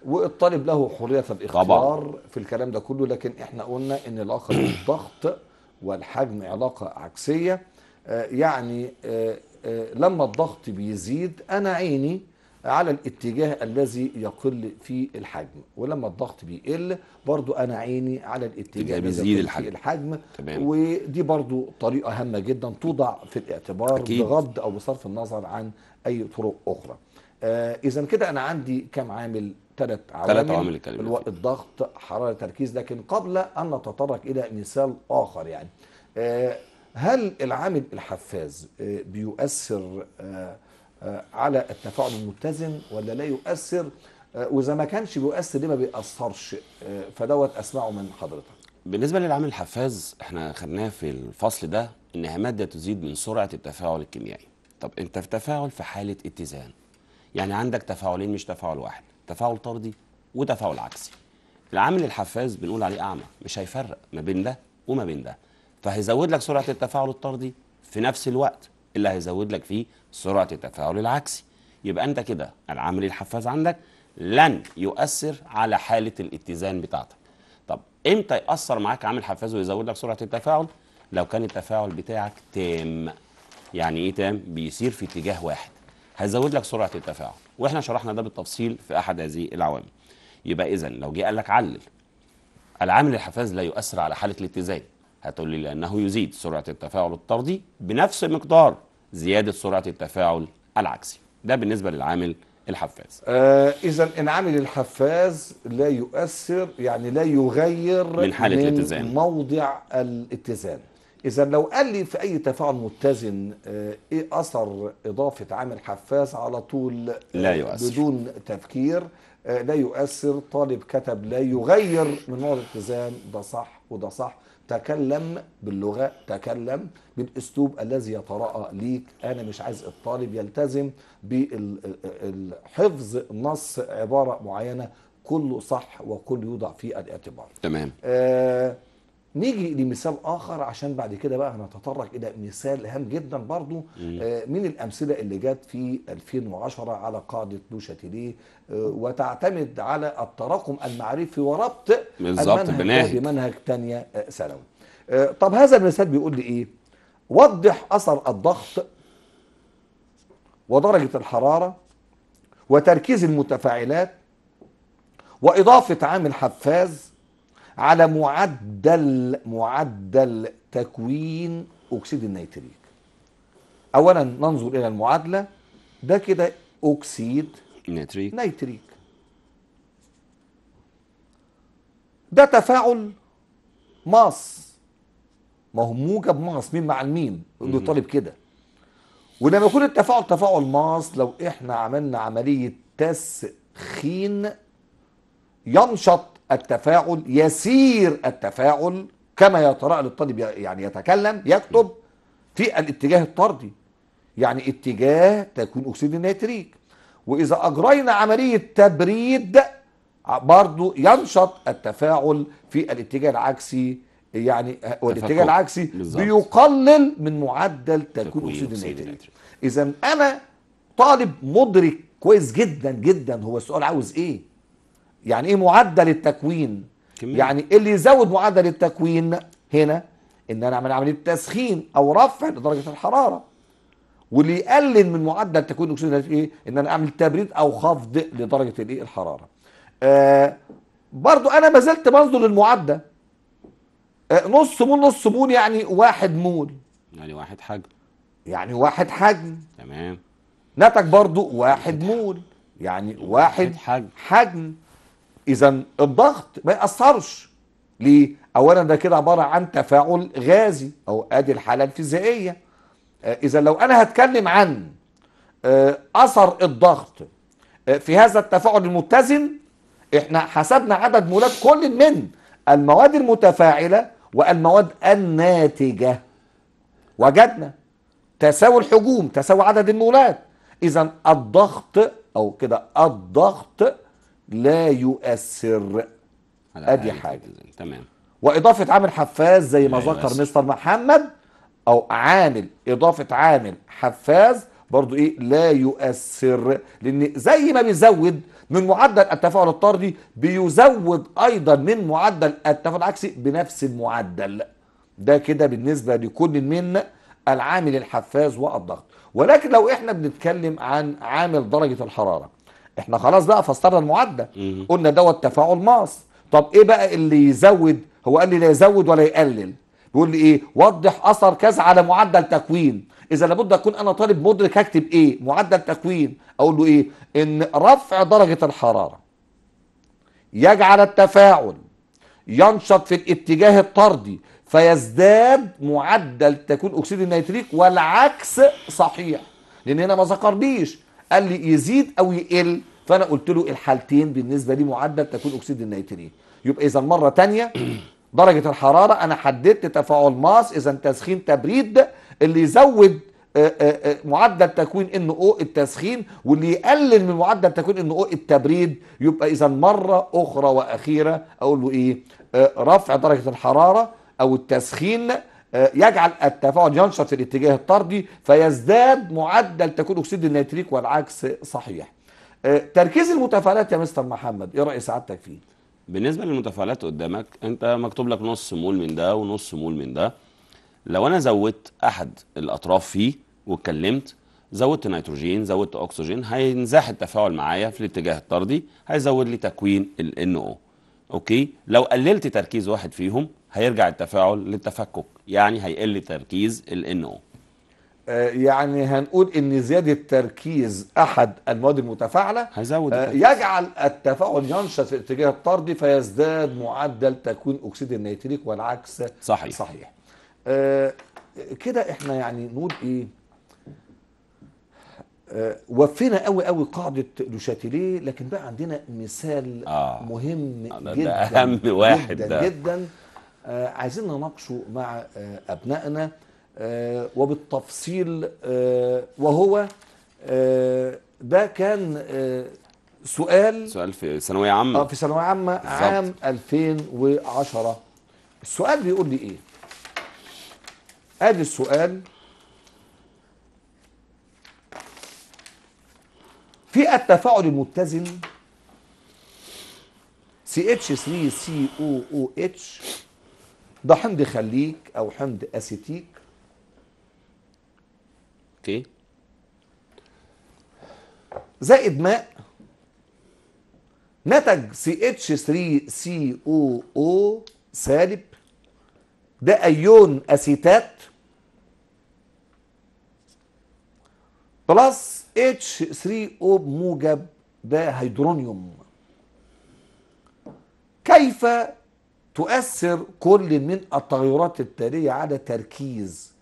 Speaker 2: والطالب له حريه في الاختيار طبعا. في الكلام ده كله لكن احنا قلنا ان العلاقه بالضغط والحجم علاقه عكسيه آه، يعني آه، آه، لما الضغط بيزيد انا عيني على الاتجاه الذي يقل فيه الحجم ولما الضغط بيقل برضو انا عيني على الاتجاه الذي يزيد الحجم, فيه الحجم. تمام. ودي برضو طريقه هامه جدا توضع في الاعتبار أكيد. بغض او بصرف النظر عن اي طرق اخرى آه اذا كده انا عندي كم عامل ثلاث عوامل, ثلاث عوامل الكلام الو... الضغط حرارة تركيز لكن قبل أن نتطرق إلى مثال آخر يعني آه، هل العامل الحفاز آه، بيؤثر آه، على التفاعل المتزن ولا لا يؤثر واذا ما كانش بيؤثر ليه ما بيأثرش فدوت اسمعه من حضرتك
Speaker 1: بالنسبه للعامل الحفاز احنا خدناه في الفصل ده انها ماده تزيد من سرعه التفاعل الكيميائي طب انت في تفاعل في حاله اتزان يعني عندك تفاعلين مش تفاعل واحد تفاعل طردي وتفاعل عكسي العامل الحفاز بنقول عليه اعمى مش هيفرق ما بين ده وما بين ده فهيزود لك سرعه التفاعل الطردي في نفس الوقت اللي هيزود لك فيه سرعه التفاعل العكسي يبقى انت كده العامل الحفاز عندك لن يؤثر على حاله الاتزان بتاعتك طب امتى ياثر معاك عامل حفاز ويزود لك سرعه التفاعل لو كان التفاعل بتاعك تام يعني ايه تام بيصير في اتجاه واحد هيزود لك سرعه التفاعل واحنا شرحنا ده بالتفصيل في احد هذه العوامل يبقى اذا لو جه قال لك علل العامل الحفاز لا يؤثر على حاله الاتزان هتقول لي لانه يزيد سرعه التفاعل الطردي بنفس مقدار زياده سرعه التفاعل العكسي ده بالنسبه للعامل الحفاز
Speaker 2: آه اذا عامل الحفاز لا يؤثر يعني لا يغير من حاله من الاتزان موضع الاتزان إذا لو قال لي في أي تفاعل متزن آه، إيه أثر إضافة عامل حفاز على طول آه، لا يؤثر بدون تفكير آه، لا يؤثر طالب كتب لا يغير من نوع الاتزان ده صح وده صح تكلم باللغة تكلم بالأسلوب الذي يتراءى ليك أنا مش عايز الطالب يلتزم بحفظ نص عبارة معينة كله صح وكله يوضع في الاعتبار تمام آه نيجي لمثال اخر عشان بعد كده بقى هنتطرق الى مثال هام جدا برضو آه، من الامثله اللي جت في 2010 على قاعده دوشاتيليه آه، وتعتمد على التراكم المعرفي وربط بالظبط المنهج بمنهج ثانيه آه، ثانوي طب هذا المثال بيقول لي ايه وضح اثر الضغط ودرجه الحراره وتركيز المتفاعلات واضافه عامل حفاز على معدل معدل تكوين أكسيد النيتريك أولا ننظر إلى المعادلة ده كده أكسيد نيتريك نيتريك ده تفاعل ماس ما هو موجب ماس مين مع المين اللي طالب كده ولما يكون التفاعل تفاعل ماس لو احنا عملنا عمليه تسخين ينشط التفاعل يسير التفاعل كما يتراءى للطالب يعني يتكلم يكتب في الاتجاه الطردي يعني اتجاه تكوين اكسيد النيتريك واذا اجرينا عمليه تبريد برضه ينشط التفاعل في الاتجاه العكسي يعني والاتجاه العكسي بالزبط. بيقلل من معدل تكوين اكسيد النيتريك اذا انا طالب مدرك كويس جدا جدا هو السؤال عاوز ايه يعني ايه معدل التكوين كمية. يعني اللي يزود معدل التكوين هنا ان انا اعمل عمليه تسخين او رفع لدرجه الحراره واللي يقلل من معدل تكوين اكسيد ايه ان انا اعمل تبريد او خفض لدرجه الايه الحراره آه برضو انا ما زلت بنظر للمعدل آه نص مول نص مول يعني واحد مول
Speaker 1: يعني واحد حجم
Speaker 2: يعني واحد حجم تمام نتج برضو واحد مول يعني واحد حجم, حجم. اذا الضغط ما ياثرش ليه اولا ده كده عباره عن تفاعل غازي او ادي الحاله الفيزيائيه آه، اذا لو انا هتكلم عن آه، اثر الضغط آه، في هذا التفاعل المتزن احنا حسبنا عدد مولات كل من المواد المتفاعله والمواد الناتجه وجدنا تساوي الحجوم تساوي عدد المولات اذا الضغط او كده الضغط لا يؤثر ادي حاجه تمام واضافه عامل حفاز زي ما ذكر مستر محمد او عامل اضافه عامل حفاز برضو ايه لا يؤثر لان زي ما بيزود من معدل التفاعل الطردي بيزود ايضا من معدل التفاعل العكسي بنفس المعدل ده كده بالنسبه لكل من العامل الحفاز والضغط ولكن لو احنا بنتكلم عن عامل درجه الحراره احنا خلاص بقى فسرنا المعدل قلنا دوت تفاعل ماس طب ايه بقى اللي يزود هو قال لي لا يزود ولا يقلل بيقول لي ايه وضح اثر كذا على معدل تكوين اذا لابد اكون انا طالب مدرك هكتب ايه معدل تكوين اقول له ايه ان رفع درجه الحراره يجعل التفاعل ينشط في الاتجاه الطردي فيزداد معدل تكوين اكسيد النيتريك والعكس صحيح لان هنا ما ذكرنيش قال لي يزيد او يقل فانا قلت له الحالتين بالنسبه لي معدل تكون اكسيد النيترين يبقى اذا مره ثانيه درجه الحراره انا حددت تفاعل ماس اذا تسخين تبريد اللي يزود آه، آه، آه، معدل تكوين ان او التسخين واللي يقلل من معدل تكوين ان او التبريد يبقى اذا مره اخرى واخيره اقول له ايه رفع درجه الحراره او التسخين آه، يجعل التفاعل ينشط في الاتجاه الطردي فيزداد معدل تكون اكسيد النيتريك والعكس صحيح آه، تركيز المتفاعلات يا مستر محمد ايه راي سعادتك فيه
Speaker 1: بالنسبه للمتفاعلات قدامك انت مكتوب لك نص مول من ده ونص مول من ده لو انا زودت احد الاطراف فيه واتكلمت زودت نيتروجين زودت اكسجين هينزاح التفاعل معايا في الاتجاه الطردي هيزود لي تكوين ال NO اوكي لو قللت تركيز واحد فيهم هيرجع التفاعل للتفكك يعني هيقل تركيز ال NO
Speaker 2: آه، يعني هنقول ان زياده تركيز احد المواد المتفاعله هيزود آه، التركيز. يجعل التفاعل ينشط في الاتجاه الطردي فيزداد معدل تكوين اكسيد النيتريك والعكس صحيح صحيح آه، كده احنا يعني نقول ايه وفينا قوي قوي قاعده لوشاتيليه لكن بقى عندنا مثال آه. مهم ده جدا ده اهم واحد جدا, ده. جدا آه، عايزين نناقشه مع آه، أبنائنا آه، وبالتفصيل وهو ده كان سؤال
Speaker 1: سؤال في ثانوية عامة اه في ثانوية عامة عام
Speaker 2: 2010 السؤال بيقول لي ايه؟ ادي السؤال في التفاعل المتزن سي اتش 3 سي او او اتش ده حمض خليك او حمض اسيتيك اوكي زائد ماء نتج سي اتش 3 سي او او سالب ده ايون اسيتات بلس اتش 3 او بموجب ده هيدرونيوم كيف تؤثر كل من التغيرات التالية على تركيز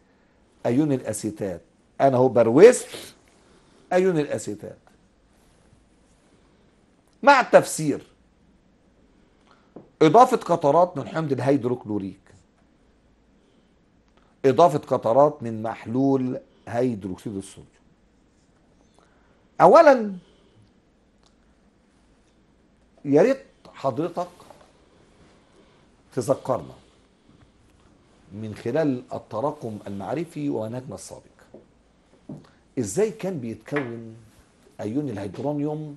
Speaker 2: أيون الأسيتات أنا هو بروزت أيون الأسيتات مع التفسير إضافة قطرات من حمض الهيدروكلوريك إضافة قطرات من محلول هيدروكسيد الصوديوم أولا يا ريت حضرتك تذكرنا من خلال التراكم المعرفي ونهجنا السابق ازاي كان بيتكون ايون الهيدرونيوم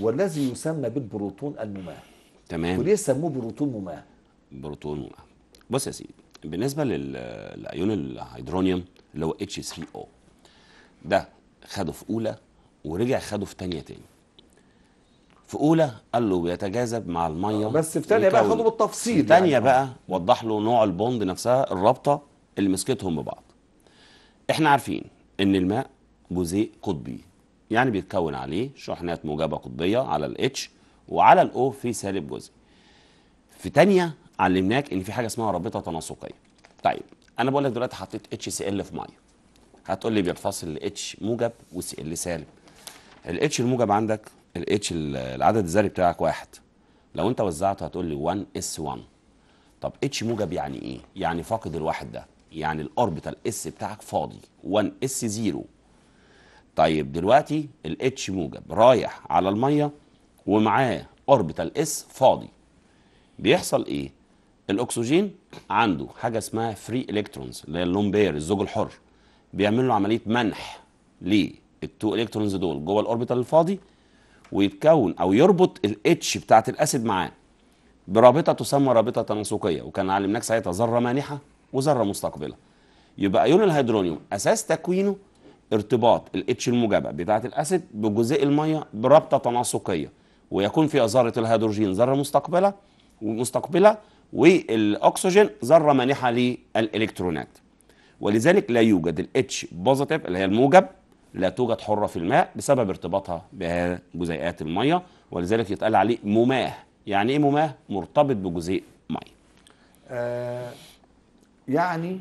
Speaker 2: والذي يسمى بالبروتون المماه تمام وليه سموه بروتون مماه
Speaker 1: بروتون مماه بص يا سيدي بالنسبه للايون الهيدرونيوم اللي هو H3O ده خده في اولى ورجع خده في ثانيه تاني في اولى قال له بيتجاذب مع الميه آه، بس في ثانيه بقى خده بالتفصيل في ثانيه يعني. بقى وضح له نوع البوند نفسها الرابطه اللي مسكتهم ببعض احنا عارفين ان الماء جزيء قطبي يعني بيتكون عليه شحنات موجبه قطبيه على الاتش وعلى الاو في سالب جزء في ثانيه علمناك ان في حاجه اسمها رابطه تناسقيه طيب انا بقول لك دلوقتي حطيت اتش سي ال في ميه هتقول لي بينفصل اتش موجب وسي ال سالب الاتش الموجب عندك الاتش العدد الذري بتاعك واحد لو انت وزعته هتقول لي 1 اس 1 طب اتش موجب يعني ايه يعني فاقد الواحد ده يعني الاوربيتال اس بتاعك فاضي 1 اس 0 طيب دلوقتي الاتش موجب رايح على الميه ومعاه اوربيتال اس فاضي بيحصل ايه الاكسجين عنده حاجه اسمها فري الكترونز اللي هي اللومبير الزوج الحر بيعمل له عمليه منح للتو الكترونز دول جوه الاوربيتال الفاضي ويتكون او يربط الاتش بتاعه الاسيد معاه برابطه تسمى رابطه تناسقيه وكان علمناك ساعتها ذره مانحه وذره مستقبله يبقى ايون الهيدرونيوم اساس تكوينه ارتباط الاتش الموجبه بتاعه الاسيد بجزيء الميه برابطه تناسقيه ويكون فيها ذره الهيدروجين ذره مستقبله ومستقبله والاكسجين ذره مانحه للالكترونات ولذلك لا يوجد الاتش بوزيتيف اللي هي الموجب لا توجد حرة في الماء بسبب ارتباطها بجزيئات المية ولذلك يتقال عليه مماه يعني ايه مماه مرتبط بجزيء مية
Speaker 2: آه يعني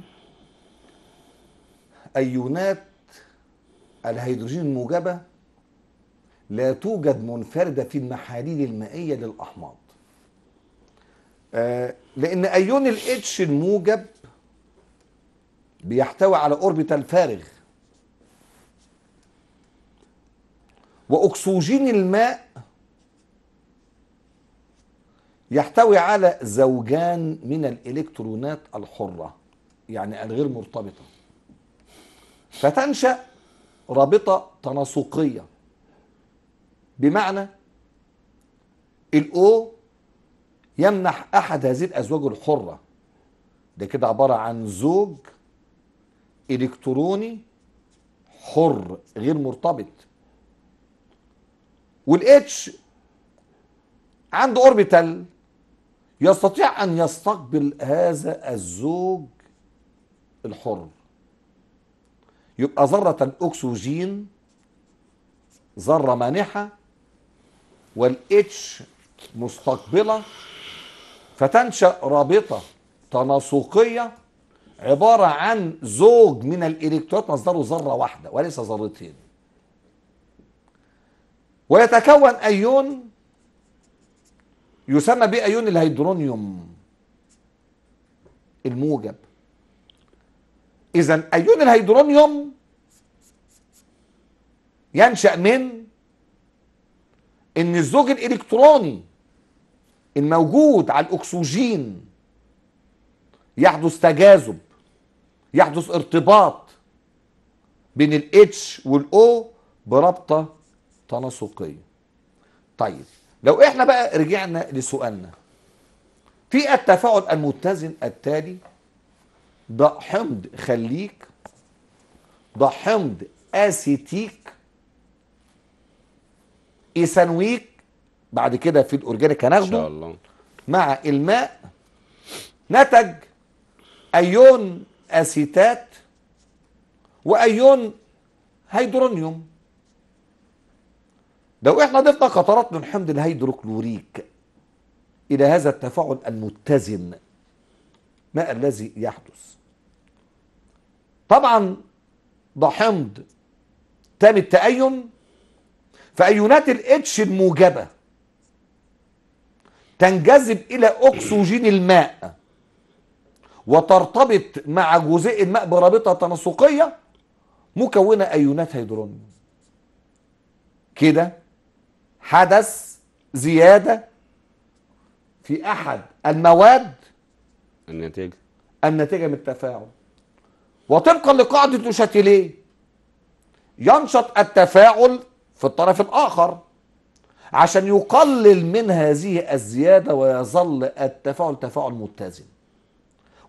Speaker 2: أيونات الهيدروجين الموجبة لا توجد منفردة في المحاليل المائية للأحماض آه لأن أيون الاتش الموجب بيحتوي على أوربيتال فارغ واكسجين الماء يحتوي على زوجان من الالكترونات الحره يعني الغير مرتبطه فتنشا رابطه تناسقيه بمعنى الاو يمنح احد هذه الازواج الحره ده كده عباره عن زوج الكتروني حر غير مرتبط والاتش عنده اوربيتال يستطيع ان يستقبل هذا الزوج الحر يبقى ذرة الاكسجين ذرة مانحة والاتش مستقبلة فتنشأ رابطة تناسقية عبارة عن زوج من الإلكترونات مصدره ذرة واحدة وليس ذرتين ويتكون أيون يسمى بايون أيون الهيدرونيوم الموجب إذا أيون الهيدرونيوم ينشأ من إن الزوج الإلكتروني الموجود على الأكسجين يحدث تجاذب يحدث ارتباط بين الاتش والاو برابطه تناسقيه طيب لو احنا بقى رجعنا لسؤالنا في التفاعل المتزن التالي ده حمض خليك ده حمض اسيتيك ايثانويك بعد كده في الاورجانيك هناخده ان شاء الله مع الماء نتج ايون اسيتات وايون هيدرونيوم لو احنا ضفنا قطرات من حمض الهيدروكلوريك الى هذا التفاعل المتزن ما الذي يحدث طبعا ده حمض تاني التأين فأيونات الاتش الموجبة تنجذب إلى أكسجين الماء وترتبط مع جزيء الماء برابطة تناسقية مكونة أيونات هيدرونيوم كده حدث زياده في احد المواد النتيجه النتيجه من التفاعل وطبقا لقاعده شاتيليه ينشط التفاعل في الطرف الاخر عشان يقلل من هذه الزياده ويظل التفاعل تفاعل متزن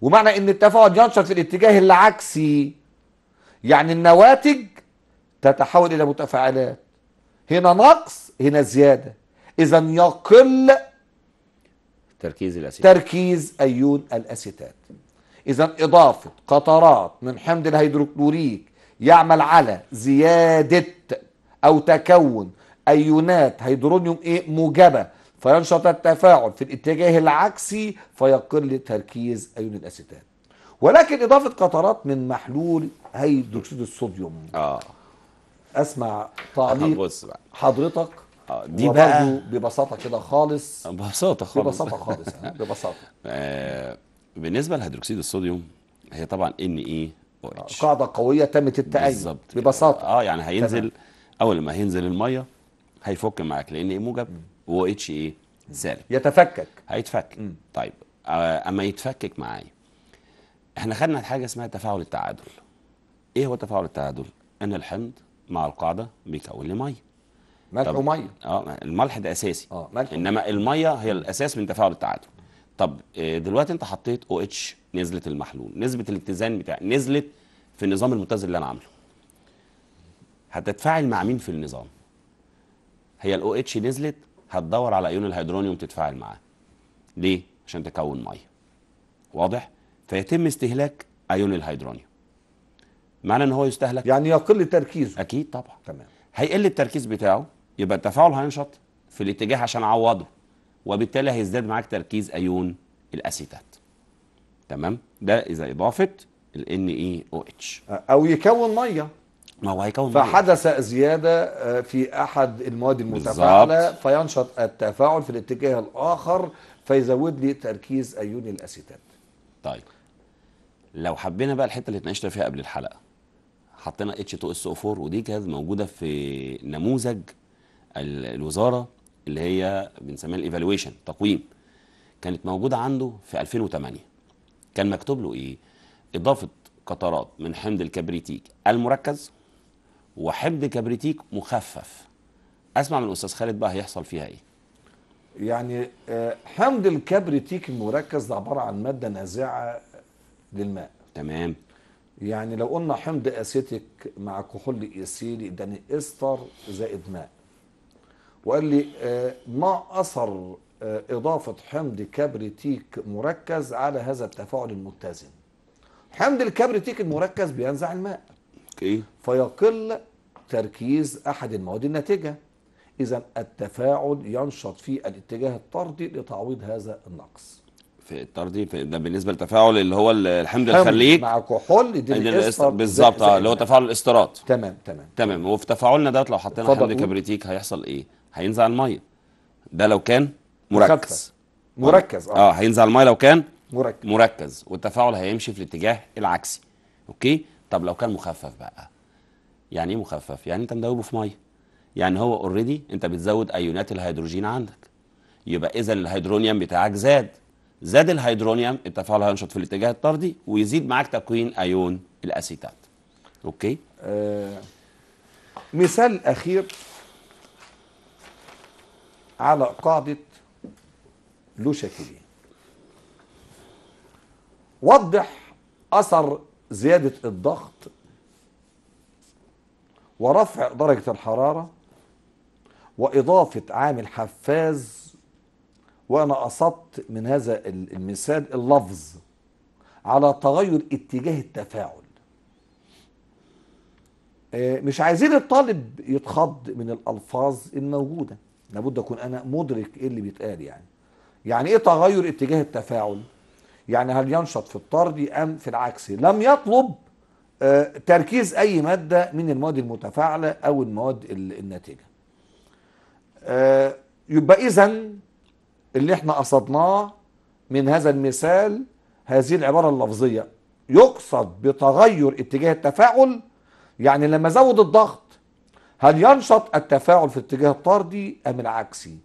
Speaker 2: ومعنى ان التفاعل ينشط في الاتجاه العكسي يعني النواتج تتحول الى متفاعلات هنا نقص هنا زيادة إذا يقل
Speaker 1: تركيز الأسيتات
Speaker 2: تركيز أيون الأسيتات إذا إضافة قطرات من حمض الهيدروكلوريك يعمل على زيادة أو تكون أيونات هيدرونيوم إيه موجبة فينشط التفاعل في الاتجاه العكسي فيقل تركيز أيون الأسيتات ولكن إضافة قطرات من محلول هيدروكسيد الصوديوم آه.
Speaker 1: أسمع تعليق حضرتك دي بقى ببساطه كده خالص ببساطه خالص ببساطه خالص آه، ببساطه آه، بالنسبه لهيدروكسيد الصوديوم هي طبعا ان اي او اتش قاعده قويه تمت التأين بالظبط ببساطه اه يعني هينزل تمام. اول ما هينزل الميه هيفك معاك لان ايه موجب و اتش ايه سالب يتفكك هيتفكك م. طيب آه، اما يتفكك معايا احنا خدنا حاجه اسمها تفاعل التعادل ايه هو تفاعل التعادل ان الحمض مع القاعده بيكون لي ميه ملح وميه اه الملح ده اساسي اه ملح انما الميه هي الاساس من تفاعل التعادل طب آه، دلوقتي انت حطيت او اتش نزلت المحلول نسبه الاتزان بتاع نزلت في النظام المتزن اللي انا عامله هتتفاعل مع مين في النظام هي الاو اتش نزلت هتدور على ايون الهيدرونيوم تتفاعل معاه ليه عشان تكون ميه واضح فيتم استهلاك ايون الهيدرونيوم معنى ان هو يستهلك يعني يقل تركيزه اكيد طبعا تمام هيقل التركيز بتاعه يبقى التفاعل هينشط في الاتجاه عشان اعوضه وبالتالي هيزداد معاك تركيز ايون الاسيتات تمام ده اذا اضافه ال ان اي او اتش او يكون ميه ما هو هيكون
Speaker 2: فحدث مية. زياده آه، في احد المواد المتفاعله فينشط التفاعل في الاتجاه الاخر فيزود لي تركيز ايون الاسيتات
Speaker 1: طيب لو حبينا بقى الحته اللي اتناقشنا فيها قبل الحلقه حطينا اتش 2 اس او 4 ودي كانت موجوده في نموذج الوزاره اللي هي بنسميها الايفالويشن تقويم كانت موجوده عنده في 2008 كان مكتوب له ايه اضافه قطرات من حمض الكبريتيك المركز وحمض كبريتيك مخفف اسمع من الاستاذ خالد بقى هيحصل فيها ايه
Speaker 2: يعني آه، حمض الكبريتيك المركز ده عباره عن ماده نازعه للماء تمام يعني لو قلنا حمض اسيتيك مع كحول ايسيلي ده يعني استر زائد ماء وقال لي آه، ما أثر آه، إضافة حمض كبريتيك مركز على هذا التفاعل المتزن حمض الكبريتيك المركز بينزع الماء اوكي فيقل تركيز أحد المواد الناتجة إذا التفاعل ينشط في الاتجاه الطردي لتعويض هذا النقص
Speaker 1: في الطردي ده بالنسبه للتفاعل اللي هو الحمض الخليج مع كحول الاستر بالظبط اه اللي هو تفاعل الاستيراد تمام تمام تمام وفي تفاعلنا دوت لو حطينا حمض كبريتيك هيحصل ايه؟ هينزل الميه ده لو كان مركز مركز اه, آه هينزل الميه لو كان مركز مركز والتفاعل هيمشي في الاتجاه العكسي اوكي طب لو كان مخفف بقى يعني ايه مخفف يعني انت مدوبه في ميه يعني هو اوريدي انت بتزود ايونات الهيدروجين عندك يبقى اذا الهيدرونيوم بتاعك زاد زاد الهيدرونيوم التفاعل هينشط في الاتجاه الطردي ويزيد معاك تكوين ايون الاسيتات اوكي آه
Speaker 2: مثال اخير على قاعدة له شاكرين وضح أثر زيادة الضغط ورفع درجة الحرارة وإضافة عامل حفاز وأنا قصدت من هذا المثال اللفظ على تغير اتجاه التفاعل آه، مش عايزين الطالب يتخض من الألفاظ الموجودة لابد اكون انا مدرك ايه اللي بيتقال يعني يعني ايه تغير اتجاه التفاعل يعني هل ينشط في الطرد ام في العكس لم يطلب آه، تركيز اي ماده من المواد المتفاعله او المواد الناتجه آه، يبقى اذا اللي احنا قصدناه من هذا المثال هذه العباره اللفظيه يقصد بتغير اتجاه التفاعل يعني لما ازود الضغط هل ينشط التفاعل في اتجاه الطردي أم العكسي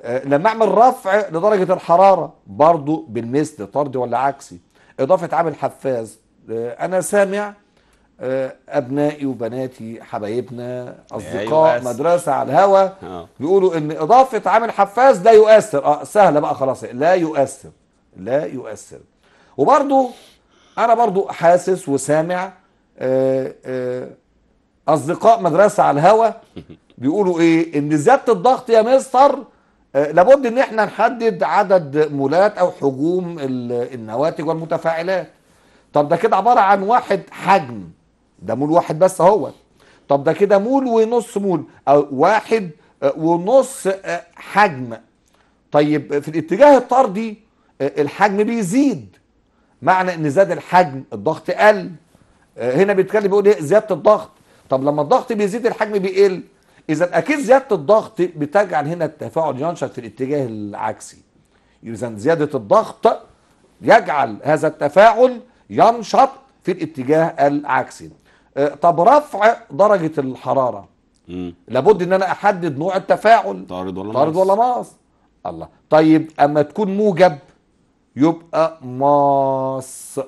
Speaker 2: آه، لما أعمل رفع لدرجة الحرارة برضو بالمثل طردي ولا عكسي إضافة عامل حفاز آه، أنا سامع آه، ابنائي وبناتي حبايبنا اصدقاء مدرسه على الهوا بيقولوا ان اضافه عامل حفاز لا يؤثر اه سهله بقى خلاص لا يؤثر لا يؤثر وبرضو انا برضو حاسس وسامع آآ آآ اصدقاء مدرسه على الهوا بيقولوا ايه ان زياده الضغط يا مستر آه، لابد ان احنا نحدد عدد مولات او حجوم النواتج والمتفاعلات طب ده كده عباره عن واحد حجم ده مول واحد بس هو طب ده كده مول ونص مول او واحد آه، ونص آه، حجم طيب في الاتجاه الطردي الحجم بيزيد معنى ان زاد الحجم الضغط قل هنا بيتكلم بيقول ايه زياده الضغط طب لما الضغط بيزيد الحجم بيقل اذا اكيد زياده الضغط بتجعل هنا التفاعل ينشط في الاتجاه العكسي اذا زياده الضغط يجعل هذا التفاعل ينشط في الاتجاه العكسي آه، طب رفع درجه الحراره مم. لابد ان انا احدد نوع التفاعل طارد ولا طارد ولا ماس الله طيب اما تكون موجب يبقى ماس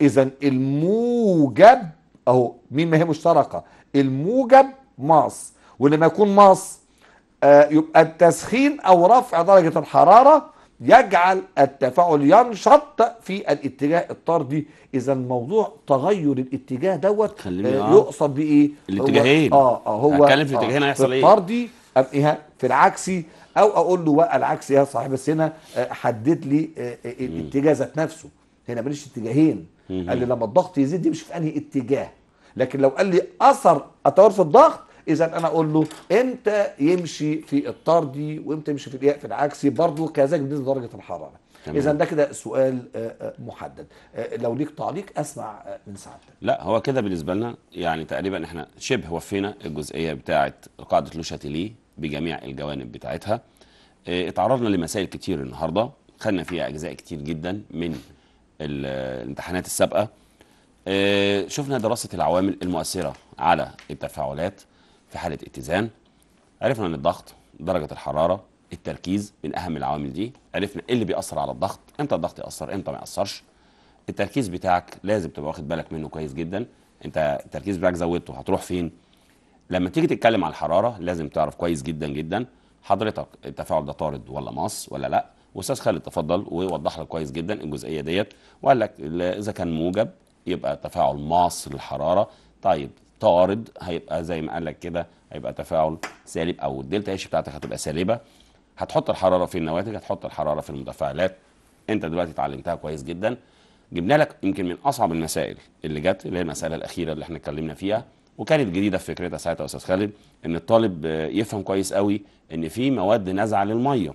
Speaker 2: اذا الموجب اهو مين ما هي مشتركه الموجب ماص ولما يكون ماص آه يبقى التسخين او رفع درجه الحراره يجعل التفاعل ينشط في الاتجاه الطردي اذا موضوع تغير الاتجاه دوت آه، يقصد بايه الاتجاهين اه اه هو هتكلم في آه، الاتجاهين آه هيحصل ايه الطردي ام ايه في العكسي او اقول له بقى العكس يا صاحب بس هنا آه، حدد لي الاتجاه ذات نفسه هنا ماليش اتجاهين قال لي لما الضغط يزيد يمشي في انهي اتجاه لكن لو قال لي اثر اثار في الضغط اذا انا اقول له امتى يمشي في الطردي وامتى يمشي في الياء في العكسي برضه كذلك بالنسبه لدرجه الحراره اذا ده كده سؤال آه، آه، محدد آه، لو ليك تعليق اسمع من سعادتك
Speaker 1: لا هو كده بالنسبه لنا يعني تقريبا احنا شبه وفينا الجزئيه بتاعه قاعده لوشاتيلي بجميع الجوانب بتاعتها اتعرضنا لمسائل كتير النهارده خدنا فيها اجزاء كتير جدا من الامتحانات السابقه آه، شفنا دراسة العوامل المؤثرة على التفاعلات في حالة اتزان عرفنا ان الضغط درجة الحرارة التركيز من اهم العوامل دي عرفنا ايه اللي بيأثر على الضغط امتى الضغط يأثر امتى ما يأثرش التركيز بتاعك لازم تبقى واخد بالك منه كويس جدا انت التركيز بتاعك زودته هتروح فين لما تيجي تتكلم على الحرارة لازم تعرف كويس جدا جدا حضرتك التفاعل ده طارد ولا مص ولا لا واستاذ خالد تفضل ووضح لك كويس جدا الجزئيه ديت وقال لك اذا كان موجب يبقى تفاعل ماس للحراره طيب طارد هيبقى زي ما قال لك كده هيبقى تفاعل سالب او الدلتا اتش بتاعتك هتبقى سالبه هتحط الحراره في النواتج هتحط الحراره في المتفاعلات انت دلوقتي اتعلمتها كويس جدا جبنا لك يمكن من اصعب المسائل اللي جت اللي هي المساله الاخيره اللي احنا اتكلمنا فيها وكانت جديده في فكرتها ساعتها يا استاذ خالد ان الطالب يفهم كويس قوي ان في مواد نازعه للميه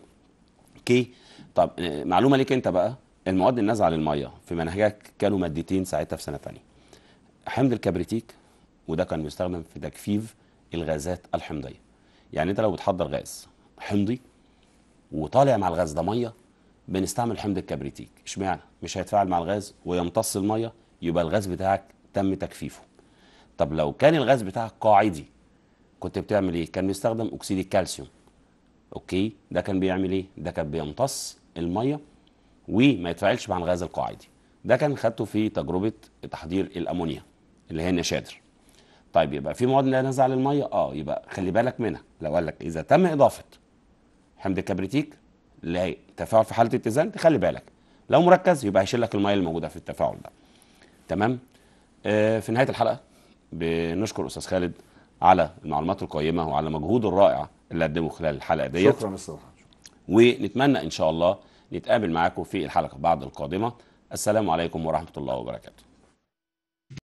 Speaker 1: اوكي طب آه، معلومه ليك انت بقى المواد النازعه للميه في منهجك كانوا مادتين ساعتها في سنه ثانيه حمض الكبريتيك وده كان بيستخدم في تجفيف الغازات الحمضيه يعني انت لو بتحضر غاز حمضي وطالع مع الغاز ده ميه بنستعمل حمض الكبريتيك اشمعنى مش هيتفاعل مع الغاز ويمتص الميه يبقى الغاز بتاعك تم تجفيفه طب لو كان الغاز بتاعك قاعدي كنت بتعمل ايه كان بيستخدم اكسيد الكالسيوم اوكي ده كان بيعمل ايه ده كان بيمتص الميه وما يتفاعلش مع الغاز القاعدي ده كان خدته في تجربه تحضير الامونيا اللي هي النشادر طيب يبقى في مواد لا نزع للميه اه يبقى خلي بالك منها لو قال لك اذا تم اضافه حمض الكبريتيك لتفاعل في حاله اتزان تخلي بالك لو مركز يبقى هيشيل لك الميه اللي موجوده في التفاعل ده تمام آه في نهايه الحلقه بنشكر استاذ خالد على المعلومات القيمه وعلى مجهوده الرائع اللي قدمه خلال الحلقه ديت شكرا استاذ ونتمنى ان شاء الله نتقابل معاكم في الحلقة بعد القادمة السلام عليكم ورحمة الله وبركاته